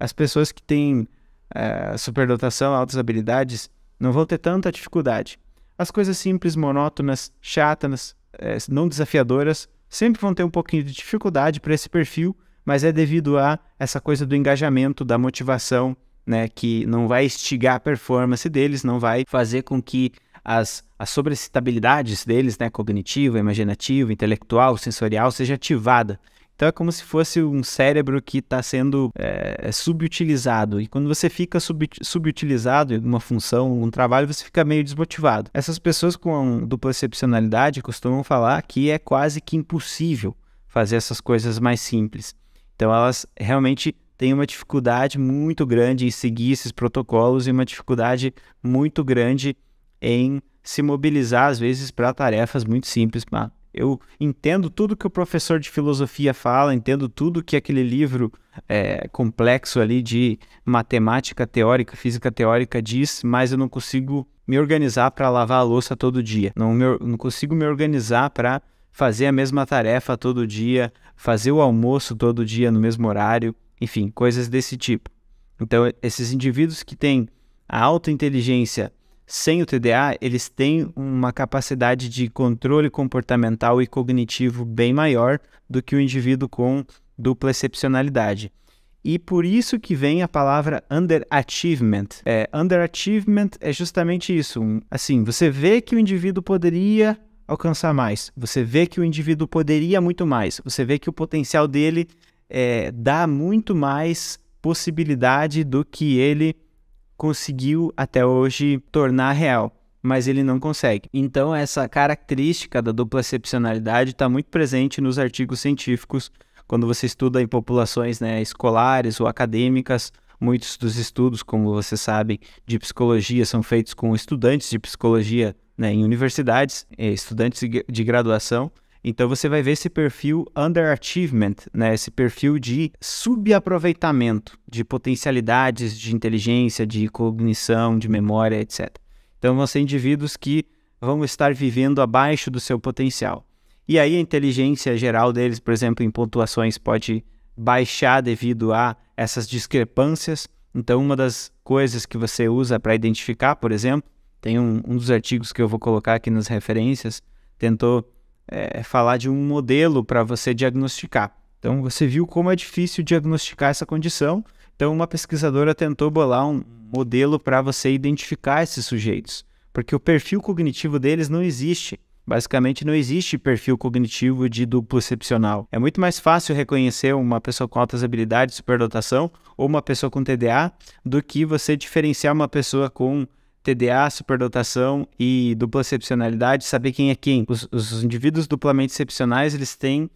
As pessoas que têm é, superdotação, altas habilidades, não vão ter tanta dificuldade. As coisas simples, monótonas, chatas, é, não desafiadoras, sempre vão ter um pouquinho de dificuldade para esse perfil, mas é devido a essa coisa do engajamento, da motivação, né, que não vai estigar a performance deles, não vai fazer com que as, as sobreexcitabilidades deles, né, cognitiva, imaginativa, intelectual, sensorial, seja ativada. Então é como se fosse um cérebro que está sendo é, subutilizado. E quando você fica sub, subutilizado em uma função, um trabalho, você fica meio desmotivado. Essas pessoas com dupla excepcionalidade costumam falar que é quase que impossível fazer essas coisas mais simples. Então elas realmente tem uma dificuldade muito grande em seguir esses protocolos e uma dificuldade muito grande em se mobilizar, às vezes, para tarefas muito simples. eu entendo tudo que o professor de filosofia fala, entendo tudo que aquele livro é, complexo ali de matemática teórica, física teórica diz, mas eu não consigo me organizar para lavar a louça todo dia. Não, me, não consigo me organizar para fazer a mesma tarefa todo dia, fazer o almoço todo dia no mesmo horário enfim, coisas desse tipo. Então, esses indivíduos que têm a alta inteligência sem o TDA, eles têm uma capacidade de controle comportamental e cognitivo bem maior do que o indivíduo com dupla excepcionalidade. E por isso que vem a palavra underachievement. É, underachievement é justamente isso. assim, você vê que o indivíduo poderia alcançar mais, você vê que o indivíduo poderia muito mais, você vê que o potencial dele é, dá muito mais possibilidade do que ele conseguiu até hoje tornar real, mas ele não consegue. Então, essa característica da dupla excepcionalidade está muito presente nos artigos científicos, quando você estuda em populações né, escolares ou acadêmicas. Muitos dos estudos, como você sabe, de psicologia são feitos com estudantes de psicologia né, em universidades, eh, estudantes de graduação. Então você vai ver esse perfil underachievement, né? esse perfil de subaproveitamento de potencialidades de inteligência, de cognição, de memória, etc. Então vão ser indivíduos que vão estar vivendo abaixo do seu potencial. E aí a inteligência geral deles, por exemplo, em pontuações, pode baixar devido a essas discrepâncias. Então, uma das coisas que você usa para identificar, por exemplo, tem um, um dos artigos que eu vou colocar aqui nas referências, tentou é, é, falar de um modelo para você diagnosticar. Então, você viu como é difícil diagnosticar essa condição. Então, uma pesquisadora tentou bolar um modelo para você identificar esses sujeitos, porque o perfil cognitivo deles não existe. Basicamente, não existe perfil cognitivo de duplo excepcional. É muito mais fácil reconhecer uma pessoa com altas habilidades, superdotação, ou uma pessoa com TDA, do que você diferenciar uma pessoa com TDA, superdotação e dupla excepcionalidade, saber quem é quem. Os, os indivíduos duplamente excepcionais, eles têm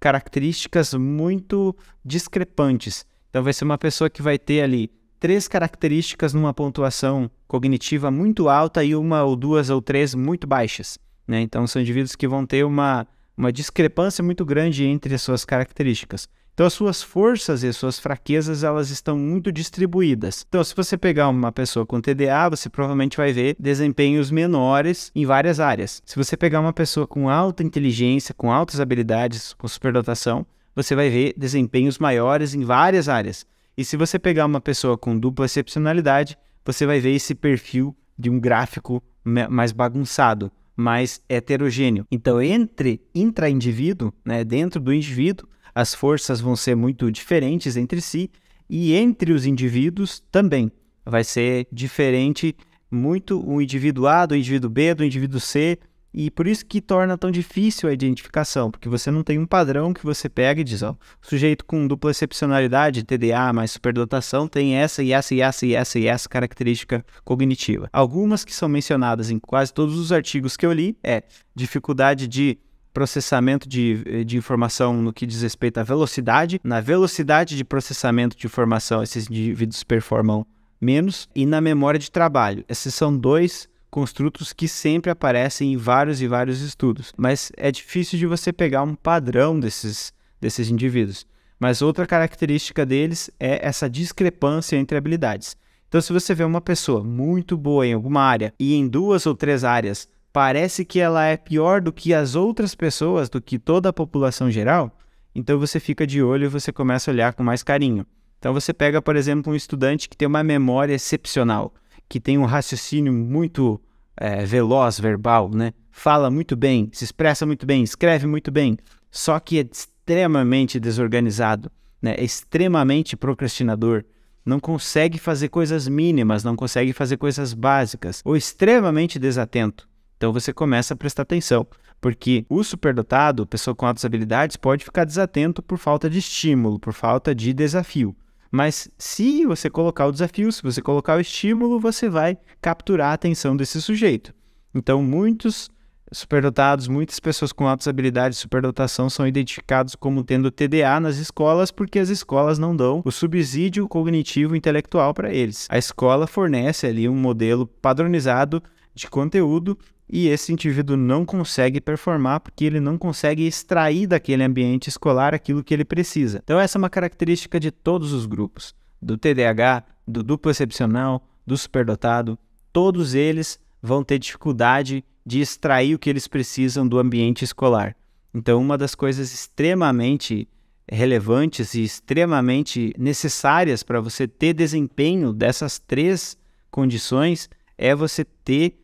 características muito discrepantes. Então vai ser uma pessoa que vai ter ali três características numa pontuação cognitiva muito alta e uma ou duas ou três muito baixas. Né? Então são indivíduos que vão ter uma, uma discrepância muito grande entre as suas características. Então as suas forças e as suas fraquezas, elas estão muito distribuídas. Então se você pegar uma pessoa com TDA, você provavelmente vai ver desempenhos menores em várias áreas. Se você pegar uma pessoa com alta inteligência, com altas habilidades, com superdotação, você vai ver desempenhos maiores em várias áreas. E se você pegar uma pessoa com dupla excepcionalidade, você vai ver esse perfil de um gráfico mais bagunçado, mais heterogêneo. Então, entre intra-indivíduo, né, dentro do indivíduo, as forças vão ser muito diferentes entre si e entre os indivíduos também. Vai ser diferente muito o um indivíduo A do indivíduo B do indivíduo C e por isso que torna tão difícil a identificação, porque você não tem um padrão que você pega e diz, ó, sujeito com dupla excepcionalidade, TDA mais superdotação, tem essa e essa e essa e essa e essa característica cognitiva. Algumas que são mencionadas em quase todos os artigos que eu li é dificuldade de processamento de, eh, de informação no que diz respeito à velocidade. Na velocidade de processamento de informação, esses indivíduos performam menos. E na memória de trabalho. Esses são dois construtos que sempre aparecem em vários e vários estudos, mas é difícil de você pegar um padrão desses, desses indivíduos. Mas outra característica deles é essa discrepância entre habilidades. Então, se você vê uma pessoa muito boa em alguma área e em duas ou três áreas parece que ela é pior do que as outras pessoas, do que toda a população geral, então você fica de olho e você começa a olhar com mais carinho. Então você pega, por exemplo, um estudante que tem uma memória excepcional, que tem um raciocínio muito é, veloz, verbal, né? Fala muito bem, se expressa muito bem, escreve muito bem, só que é extremamente desorganizado, né? É extremamente procrastinador não consegue fazer coisas mínimas, não consegue fazer coisas básicas, ou extremamente desatento. Então você começa a prestar atenção, porque o superdotado, pessoa com altas habilidades, pode ficar desatento por falta de estímulo, por falta de desafio. Mas se você colocar o desafio, se você colocar o estímulo, você vai capturar a atenção desse sujeito. Então, muitos superdotados, muitas pessoas com altas habilidades superdotação são identificados como tendo TDA nas escolas porque as escolas não dão o subsídio cognitivo intelectual para eles. A escola fornece ali um modelo padronizado de conteúdo e esse indivíduo não consegue performar porque ele não consegue extrair daquele ambiente escolar aquilo que ele precisa. Então, essa é uma característica de todos os grupos: do TDAH, do duplo excepcional, do superdotado. Todos eles vão ter dificuldade de extrair o que eles precisam do ambiente escolar. Então, uma das coisas extremamente relevantes e extremamente necessárias para você ter desempenho dessas três condições é você ter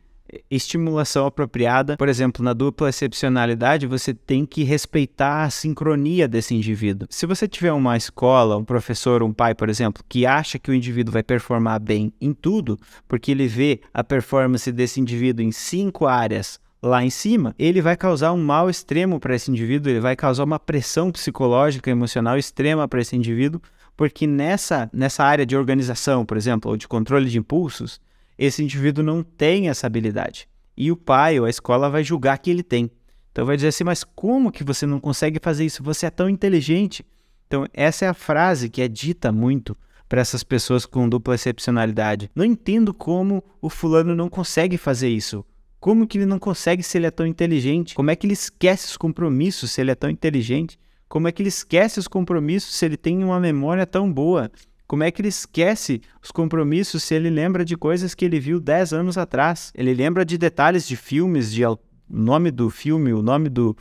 estimulação apropriada. Por exemplo, na dupla excepcionalidade, você tem que respeitar a sincronia desse indivíduo. Se você tiver uma escola, um professor, um pai, por exemplo, que acha que o indivíduo vai performar bem em tudo, porque ele vê a performance desse indivíduo em cinco áreas lá em cima, ele vai causar um mal extremo para esse indivíduo, ele vai causar uma pressão psicológica, emocional extrema para esse indivíduo, porque nessa, nessa área de organização, por exemplo, ou de controle de impulsos, esse indivíduo não tem essa habilidade. E o pai ou a escola vai julgar que ele tem. Então vai dizer assim, mas como que você não consegue fazer isso? Você é tão inteligente. Então essa é a frase que é dita muito para essas pessoas com dupla excepcionalidade. Não entendo como o fulano não consegue fazer isso. Como que ele não consegue se ele é tão inteligente? Como é que ele esquece os compromissos se ele é tão inteligente? Como é que ele esquece os compromissos se ele tem uma memória tão boa? Como é que ele esquece os compromissos se ele lembra de coisas que ele viu 10 anos atrás? Ele lembra de detalhes de filmes, de nome do filme, o nome do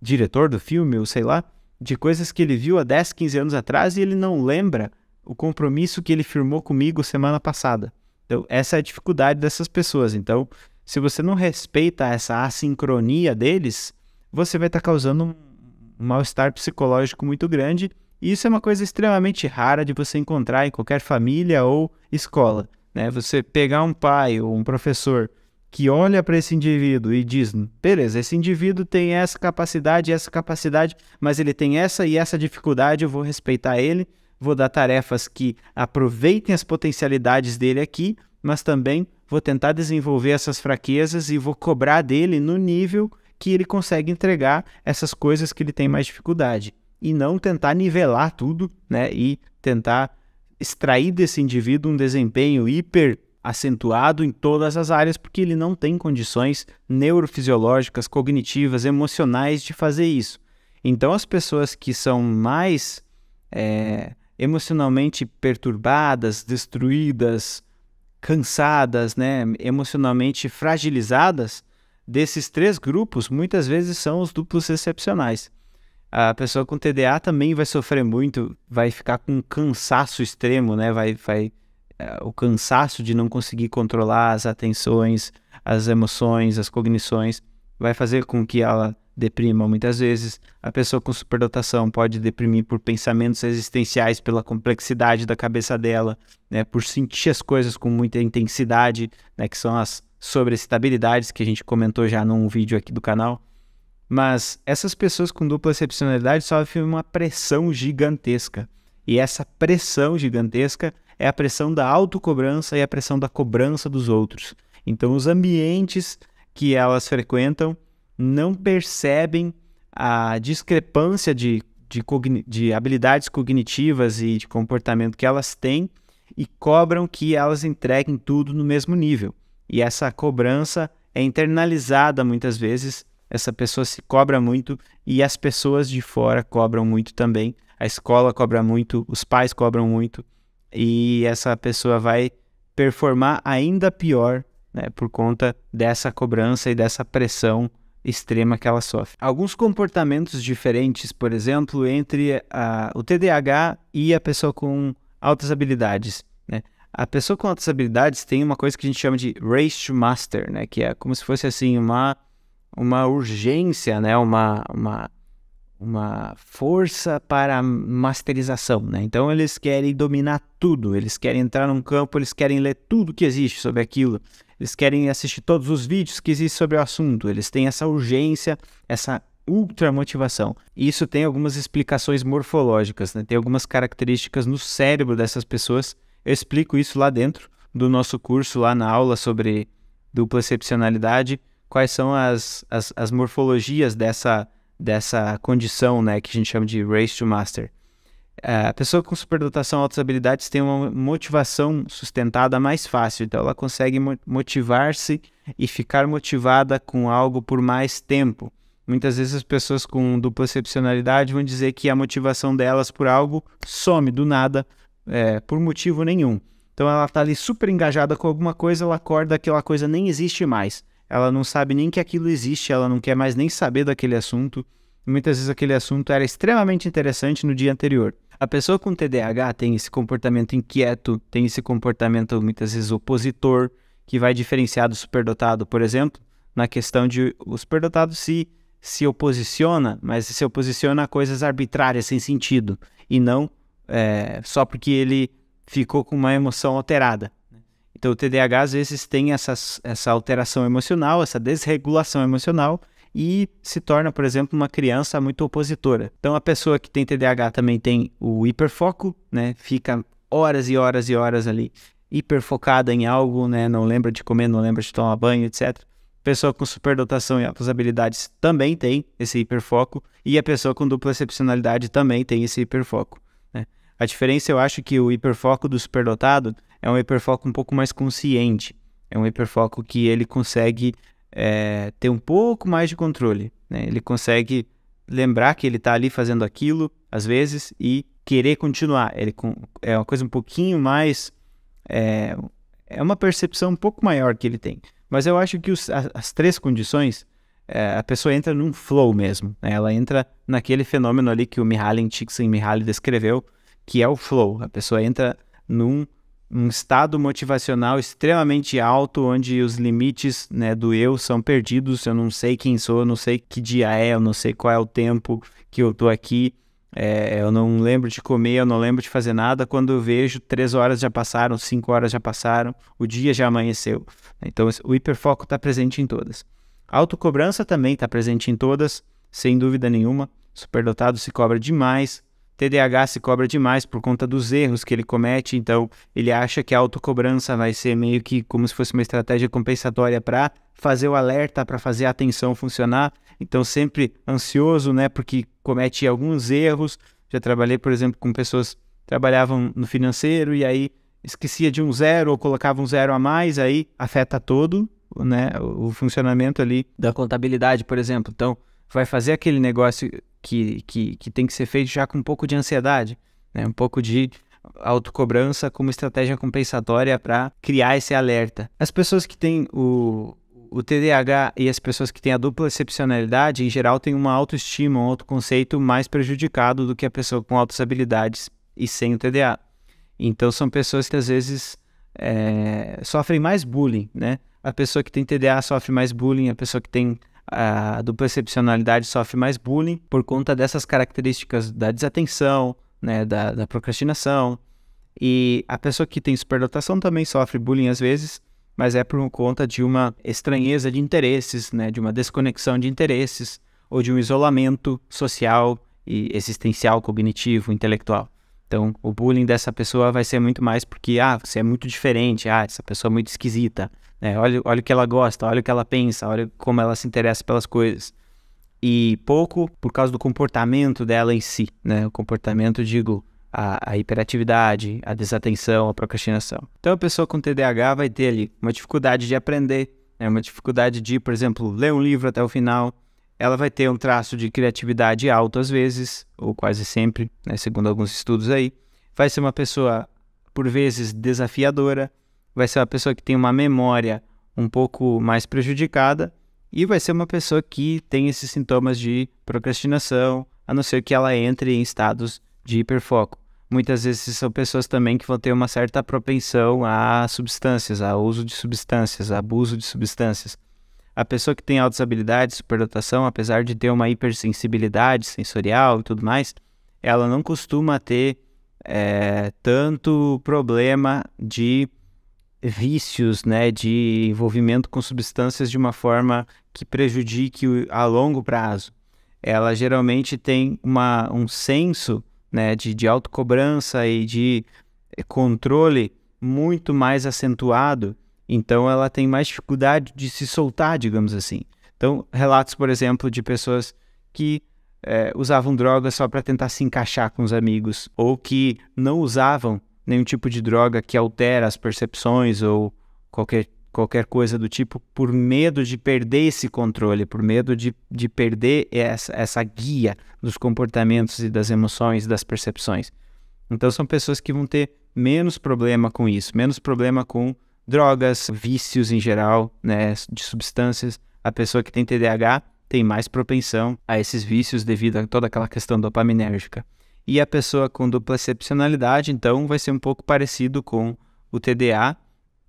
diretor do filme, ou sei lá, de coisas que ele viu há 10, 15 anos atrás e ele não lembra o compromisso que ele firmou comigo semana passada. Então, essa é a dificuldade dessas pessoas. Então, se você não respeita essa assincronia deles, você vai estar tá causando um mal-estar psicológico muito grande isso é uma coisa extremamente rara de você encontrar em qualquer família ou escola. Né? Você pegar um pai ou um professor que olha para esse indivíduo e diz: beleza, esse indivíduo tem essa capacidade, essa capacidade, mas ele tem essa e essa dificuldade, eu vou respeitar ele, vou dar tarefas que aproveitem as potencialidades dele aqui, mas também vou tentar desenvolver essas fraquezas e vou cobrar dele no nível que ele consegue entregar essas coisas que ele tem mais dificuldade e não tentar nivelar tudo, né? E tentar extrair desse indivíduo um desempenho hiper acentuado em todas as áreas, porque ele não tem condições neurofisiológicas, cognitivas, emocionais de fazer isso. Então, as pessoas que são mais é, emocionalmente perturbadas, destruídas, cansadas, né, emocionalmente fragilizadas, desses três grupos, muitas vezes são os duplos excepcionais a pessoa com TDA também vai sofrer muito, vai ficar com um cansaço extremo, né? Vai, vai uh, o cansaço de não conseguir controlar as atenções, as emoções, as cognições, vai fazer com que ela deprima muitas vezes. A pessoa com superdotação pode deprimir por pensamentos existenciais, pela complexidade da cabeça dela, né? Por sentir as coisas com muita intensidade, né? Que são as sobreexcitabilidades que a gente comentou já num vídeo aqui do canal. Mas essas pessoas com dupla excepcionalidade sofrem uma pressão gigantesca. E essa pressão gigantesca é a pressão da autocobrança e a pressão da cobrança dos outros. Então, os ambientes que elas frequentam não percebem a discrepância de, de, de habilidades cognitivas e de comportamento que elas têm e cobram que elas entreguem tudo no mesmo nível. E essa cobrança é internalizada muitas vezes essa pessoa se cobra muito e as pessoas de fora cobram muito também. A escola cobra muito, os pais cobram muito e essa pessoa vai performar ainda pior né, por conta dessa cobrança e dessa pressão extrema que ela sofre. Alguns comportamentos diferentes, por exemplo, entre a, o TDAH e a pessoa com altas habilidades. Né? A pessoa com altas habilidades tem uma coisa que a gente chama de race to master, né? que é como se fosse assim uma uma urgência, né? Uma, uma, uma força para masterização, né? Então eles querem dominar tudo, eles querem entrar num campo, eles querem ler tudo que existe sobre aquilo, eles querem assistir todos os vídeos que existem sobre o assunto, eles têm essa urgência, essa ultra motivação. E isso tem algumas explicações morfológicas, né? Tem algumas características no cérebro dessas pessoas. Eu explico isso lá dentro do nosso curso, lá na aula sobre dupla excepcionalidade quais são as, as, as morfologias dessa, dessa condição, né, que a gente chama de race to master. É, a pessoa com superdotação altas habilidades tem uma motivação sustentada mais fácil, então ela consegue motivar-se e ficar motivada com algo por mais tempo. Muitas vezes as pessoas com dupla excepcionalidade vão dizer que a motivação delas por algo some do nada, é, por motivo nenhum. Então ela está ali super engajada com alguma coisa, ela acorda, aquela coisa nem existe mais ela não sabe nem que aquilo existe, ela não quer mais nem saber daquele assunto. Muitas vezes aquele assunto era extremamente interessante no dia anterior. A pessoa com TDAH tem esse comportamento inquieto, tem esse comportamento muitas vezes opositor, que vai diferenciar do superdotado, por exemplo, na questão de o superdotado se se oposiciona, mas se oposiciona a coisas arbitrárias, sem sentido, e não é, só porque ele ficou com uma emoção alterada. Então, o TDAH às vezes tem essa alteração emocional, essa desregulação emocional e se torna, por exemplo, uma criança muito opositora. Então, a pessoa que tem TDAH também tem o hiperfoco, né? Fica horas e horas e horas ali hiperfocada em algo, né? Não lembra de comer, não lembra de tomar banho, etc. Pessoa com superdotação e altas habilidades também tem esse hiperfoco e a pessoa com dupla excepcionalidade também tem esse hiperfoco. Né? A diferença, eu acho, que o hiperfoco do superdotado é um hiperfoco um pouco mais consciente. É um hiperfoco que ele consegue é, ter um pouco mais de controle. Né? Ele consegue lembrar que ele está ali fazendo aquilo, às vezes, e querer continuar. Ele é uma coisa um pouquinho mais. É, é uma percepção um pouco maior que ele tem. Mas eu acho que os, as, as, três condições, é, a pessoa entra num flow mesmo. Né? Ela entra naquele fenômeno ali que o Mihaly Csikszentmihalyi descreveu, que é o flow. A pessoa entra num um estado motivacional extremamente alto, onde os limites né, do eu são perdidos. Eu não sei quem sou, eu não sei que dia é, eu não sei qual é o tempo que eu tô aqui. É, eu não lembro de comer, eu não lembro de fazer nada. Quando eu vejo, três horas já passaram, cinco horas já passaram, o dia já amanheceu. Então, o hiperfoco está presente em todas. A autocobrança também está presente em todas, sem dúvida nenhuma. Superdotado se cobra demais, TDAH se cobra demais por conta dos erros que ele comete, então ele acha que a autocobrança vai ser meio que como se fosse uma estratégia compensatória para fazer o alerta, para fazer a atenção funcionar. Então sempre ansioso, né, porque comete alguns erros. Já trabalhei, por exemplo, com pessoas que trabalhavam no financeiro e aí esquecia de um zero ou colocava um zero a mais, aí afeta todo, né, o funcionamento ali da contabilidade, por exemplo. Então vai fazer aquele negócio que, que, que tem que ser feito já com um pouco de ansiedade, né? um pouco de autocobrança como estratégia compensatória para criar esse alerta. As pessoas que têm o, o TDAH e as pessoas que têm a dupla excepcionalidade, em geral, têm uma autoestima, um autoconceito mais prejudicado do que a pessoa com altas habilidades e sem o TDA. Então, são pessoas que às vezes é, sofrem mais bullying, né? A pessoa que tem TDA sofre mais bullying, a pessoa que tem a dupla excepcionalidade sofre mais bullying por conta dessas características da desatenção, né, da, da procrastinação. E a pessoa que tem superdotação também sofre bullying às vezes, mas é por conta de uma estranheza de interesses, né, de uma desconexão de interesses ou de um isolamento social e existencial, cognitivo, intelectual. Então, o bullying dessa pessoa vai ser muito mais porque, ah, você é muito diferente, ah, essa pessoa é muito esquisita, né? Olha, olha o que ela gosta, olha o que ela pensa, olha como ela se interessa pelas coisas. E pouco por causa do comportamento dela em si, né? O comportamento, digo, a, a, hiperatividade, a desatenção, a procrastinação. Então a pessoa com TDAH vai ter ali uma dificuldade de aprender, né? uma dificuldade de, por exemplo, ler um livro até o final. Ela vai ter um traço de criatividade alto às vezes, ou quase sempre, né? segundo alguns estudos aí. Vai ser uma pessoa, por vezes, desafiadora, vai ser uma pessoa que tem uma memória um pouco mais prejudicada e vai ser uma pessoa que tem esses sintomas de procrastinação, a não ser que ela entre em estados de hiperfoco. Muitas vezes são pessoas também que vão ter uma certa propensão a substâncias, a uso de substâncias, a abuso de substâncias. A pessoa que tem altas habilidades, superdotação, apesar de ter uma hipersensibilidade sensorial e tudo mais, ela não costuma ter é, tanto problema de vícios, né, de envolvimento com substâncias de uma forma que prejudique a longo prazo. Ela geralmente tem uma, um senso né, de, de autocobrança e de eh, controle muito mais acentuado, então ela tem mais dificuldade de se soltar, digamos assim. Então, relatos, por exemplo, de pessoas que é, usavam drogas só para tentar se encaixar com os amigos, ou que não usavam nenhum tipo de droga que altera as percepções ou qualquer, qualquer coisa do tipo, por medo de perder esse controle, por medo de, de perder essa, essa guia dos comportamentos e das emoções, das percepções. Então, são pessoas que vão ter menos problema com isso, menos problema com drogas, vícios em geral, né, de substâncias. A pessoa que tem TDAH tem mais propensão a esses vícios devido a toda aquela questão dopaminérgica. E a pessoa com dupla excepcionalidade, então, vai ser um pouco parecido com o TDA,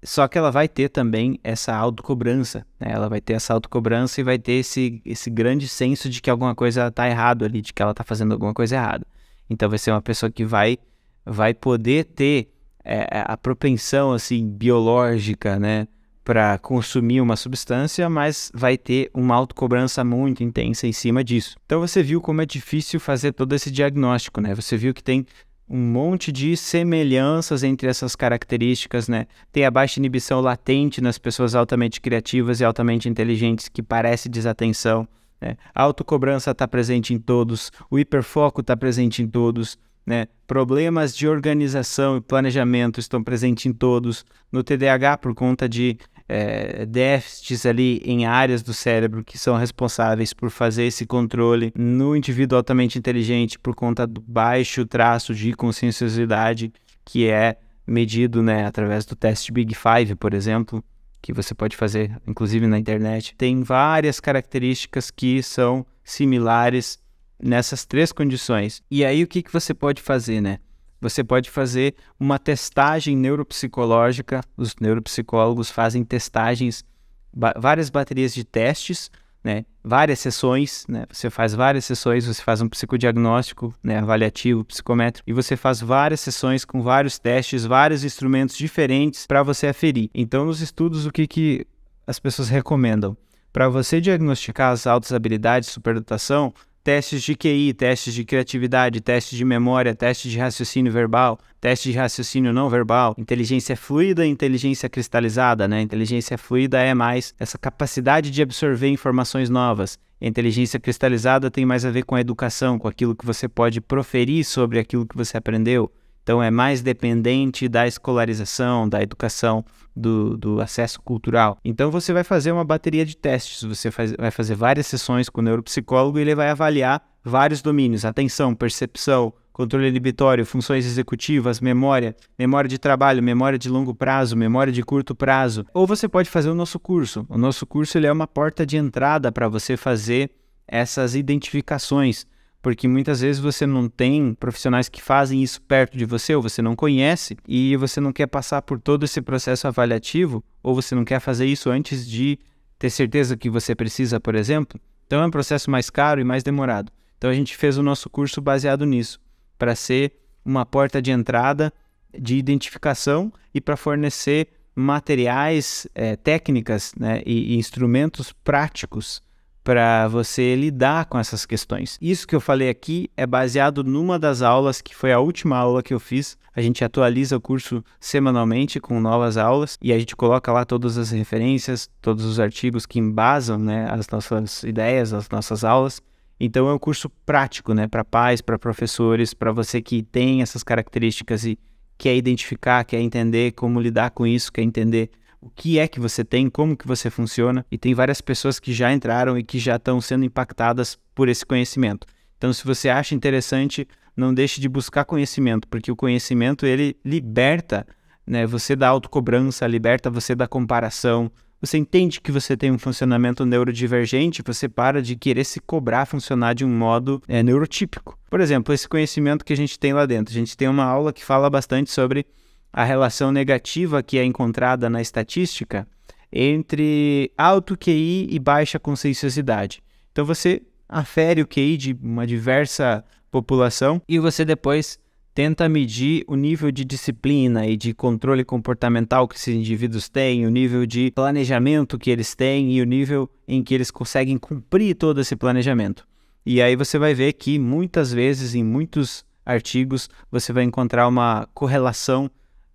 só que ela vai ter também essa autocobrança, né? Ela vai ter essa autocobrança e vai ter esse, esse grande senso de que alguma coisa está errado ali, de que ela está fazendo alguma coisa errada. Então vai ser uma pessoa que vai, vai poder ter é, a propensão, assim, biológica, né? para consumir uma substância, mas vai ter uma autocobrança muito intensa em cima disso. Então você viu como é difícil fazer todo esse diagnóstico, né? Você viu que tem um monte de semelhanças entre essas características, né? Tem a baixa inibição latente nas pessoas altamente criativas e altamente inteligentes que parece desatenção. Né? A autocobrança está presente em todos, o hiperfoco está presente em todos, né? Problemas de organização e planejamento estão presentes em todos. No TDAH, por conta de é, déficits ali em áreas do cérebro que são responsáveis por fazer esse controle. No indivíduo altamente inteligente, por conta do baixo traço de conscienciosidade, que é medido né, através do teste Big Five, por exemplo, que você pode fazer inclusive na internet, tem várias características que são similares nessas três condições. E aí o que, que você pode fazer, né? Você pode fazer uma testagem neuropsicológica, os neuropsicólogos fazem testagens, ba várias baterias de testes, né? várias sessões, né? você faz várias sessões, você faz um psicodiagnóstico né? avaliativo, psicométrico, e você faz várias sessões com vários testes, vários instrumentos diferentes para você aferir. Então, nos estudos, o que, que as pessoas recomendam? Para você diagnosticar as altas habilidades de superdotação, testes de QI, testes de criatividade, testes de memória, testes de raciocínio verbal, testes de raciocínio não verbal, inteligência é fluida e inteligência é cristalizada, né? Inteligência é fluida é mais essa capacidade de absorver informações novas. A inteligência cristalizada tem mais a ver com a educação, com aquilo que você pode proferir sobre aquilo que você aprendeu. Então, é mais dependente da escolarização, da educação, do, do acesso cultural. Então, você vai fazer uma bateria de testes, você faz, vai fazer várias sessões com o neuropsicólogo e ele vai avaliar vários domínios: atenção, percepção, controle inibitório, funções executivas, memória, memória de trabalho, memória de longo prazo, memória de curto prazo. Ou você pode fazer o nosso curso. O nosso curso ele é uma porta de entrada para você fazer essas identificações porque muitas vezes você não tem profissionais que fazem isso perto de você, ou você não conhece, e você não quer passar por todo esse processo avaliativo, ou você não quer fazer isso antes de ter certeza que você precisa, por exemplo. Então é um processo mais caro e mais demorado. Então a gente fez o nosso curso baseado nisso, para ser uma porta de entrada de identificação e para fornecer materiais, é, técnicas né, e, e instrumentos práticos para você lidar com essas questões. Isso que eu falei aqui é baseado numa das aulas que foi a última aula que eu fiz. A gente atualiza o curso semanalmente com novas aulas e a gente coloca lá todas as referências, todos os artigos que embasam né, as nossas ideias, as nossas aulas. Então é um curso prático, né, para pais, para professores, para você que tem essas características e quer identificar, quer entender como lidar com isso, quer entender o que é que você tem, como que você funciona, e tem várias pessoas que já entraram e que já estão sendo impactadas por esse conhecimento. Então, se você acha interessante, não deixe de buscar conhecimento, porque o conhecimento ele liberta, né, você da autocobrança, liberta você da comparação. Você entende que você tem um funcionamento neurodivergente, você para de querer se cobrar funcionar de um modo é, neurotípico. Por exemplo, esse conhecimento que a gente tem lá dentro. A gente tem uma aula que fala bastante sobre a relação negativa que é encontrada na estatística entre alto QI e baixa conscienciosidade. Então você afere o QI de uma diversa população e você depois tenta medir o nível de disciplina e de controle comportamental que esses indivíduos têm, o nível de planejamento que eles têm e o nível em que eles conseguem cumprir todo esse planejamento. E aí você vai ver que muitas vezes, em muitos artigos, você vai encontrar uma correlação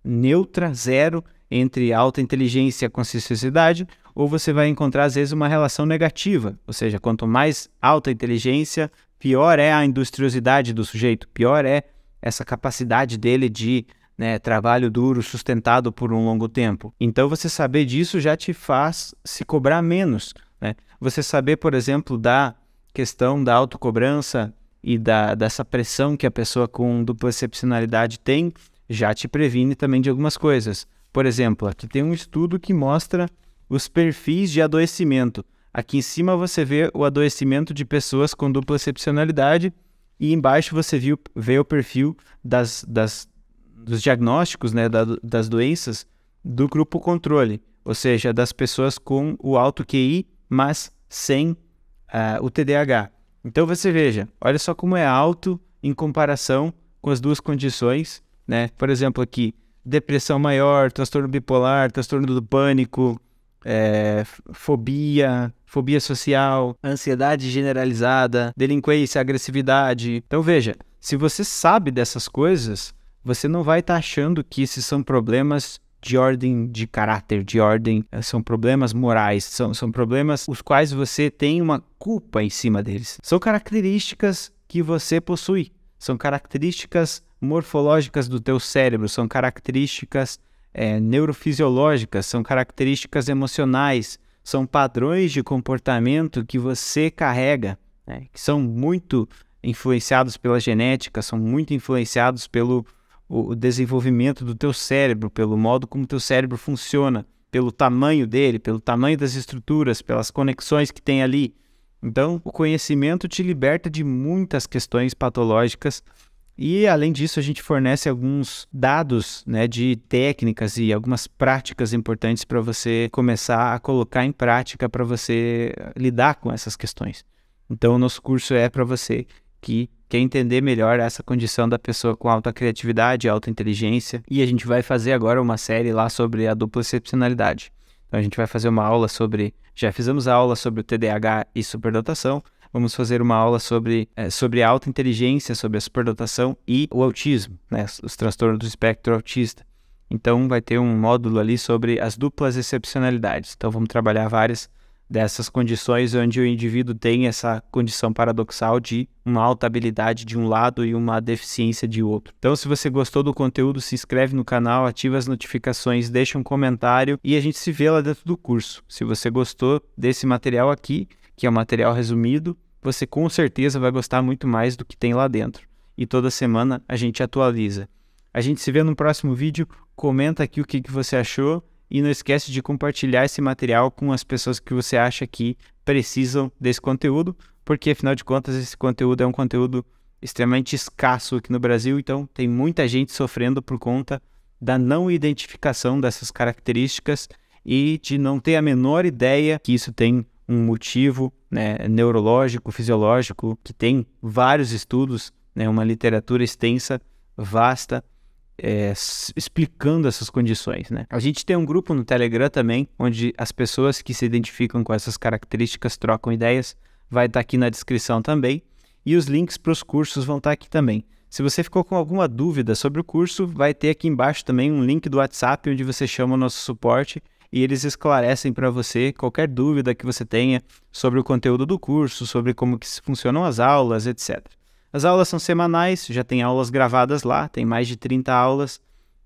neutra, zero, entre alta inteligência e conscienciosidade, ou você vai encontrar, às vezes, uma relação negativa. Ou seja, quanto mais alta inteligência, pior é a industriosidade do sujeito, pior é essa capacidade dele de né, trabalho duro sustentado por um longo tempo. Então, você saber disso já te faz se cobrar menos. Né? Você saber, por exemplo, da questão da autocobrança e da, dessa pressão que a pessoa com dupla excepcionalidade tem, já te previne também de algumas coisas. Por exemplo, aqui tem um estudo que mostra os perfis de adoecimento. Aqui em cima você vê o adoecimento de pessoas com dupla excepcionalidade e embaixo você viu, vê o perfil das, das, dos diagnósticos né, da, das doenças do grupo controle, ou seja, das pessoas com o alto QI, mas sem uh, o TDAH. Então você veja, olha só como é alto em comparação com as duas condições né? Por exemplo, aqui, depressão maior, transtorno bipolar, transtorno do pânico, é, fobia, fobia social, ansiedade generalizada, delinquência, agressividade. Então veja, se você sabe dessas coisas, você não vai estar tá achando que esses são problemas de ordem de caráter, de ordem, eh, são problemas morais, são, são problemas os quais você tem uma culpa em cima deles. São características que você possui, são características morfológicas do teu cérebro, são características é, neurofisiológicas, são características emocionais, são padrões de comportamento que você carrega, né, que são muito influenciados pela genética, são muito influenciados pelo o desenvolvimento do teu cérebro, pelo modo como teu cérebro funciona, pelo tamanho dele, pelo tamanho das estruturas, pelas conexões que tem ali. Então, o conhecimento te liberta de muitas questões patológicas e, além disso, a gente fornece alguns dados né, de técnicas e algumas práticas importantes para você começar a colocar em prática para você eh, lidar com essas questões. Então, o nosso curso é para você que quer entender melhor essa condição da pessoa com alta criatividade, alta inteligência. E a gente vai fazer agora uma série lá sobre a dupla excepcionalidade. Então, a gente vai fazer uma aula sobre. Já fizemos a aula sobre o TDAH e superdotação vamos fazer uma aula sobre, é, sobre a alta inteligência, sobre a superdotação e o autismo, né, os transtornos do espectro autista. Então, vai ter um módulo ali sobre as duplas excepcionalidades. Então, vamos trabalhar várias dessas condições onde o indivíduo tem essa condição paradoxal de uma alta habilidade de um lado e uma deficiência de outro. Então, se você gostou do conteúdo, se inscreve no canal, ativa as notificações, deixa um comentário e a gente se vê lá dentro do curso. Se você gostou desse material aqui, que é um material resumido, você com certeza vai gostar muito mais do que tem lá dentro. E toda semana a gente atualiza. A gente se vê no próximo vídeo. Comenta aqui o que, você achou e não esquece de compartilhar esse material com as pessoas que você acha que precisam desse conteúdo, porque afinal de contas esse conteúdo é um conteúdo extremamente escasso aqui no Brasil, então tem muita gente sofrendo por conta da não identificação dessas características e de não ter a menor ideia que isso tem um motivo né, neurológico, fisiológico, que tem vários estudos, né, uma literatura extensa, vasta, é, explicando essas condições. Né? A gente tem um grupo no Telegram também, onde as pessoas que se identificam com essas características trocam ideias, vai estar tá aqui na descrição também. E os links para os cursos vão estar tá aqui também. Se você ficou com alguma dúvida sobre o curso, vai ter aqui embaixo também um link do WhatsApp onde você chama o nosso suporte e eles esclarecem para você qualquer dúvida que você tenha sobre o conteúdo do curso, sobre como que funcionam as aulas, etc. As aulas são semanais, já tem aulas gravadas lá, tem mais de 30 aulas,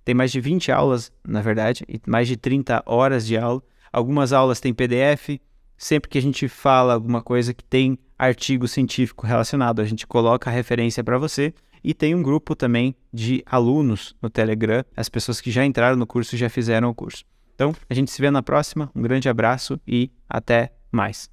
tem mais de 20 aulas, na verdade, e mais de 30 horas de aula. Algumas aulas têm PDF, sempre que a gente fala alguma coisa que tem artigo científico relacionado, a gente coloca a referência para você e tem um grupo também de alunos no Telegram, as pessoas que já entraram no curso e já fizeram o curso. Então, a gente se vê na próxima. Um grande abraço e até mais.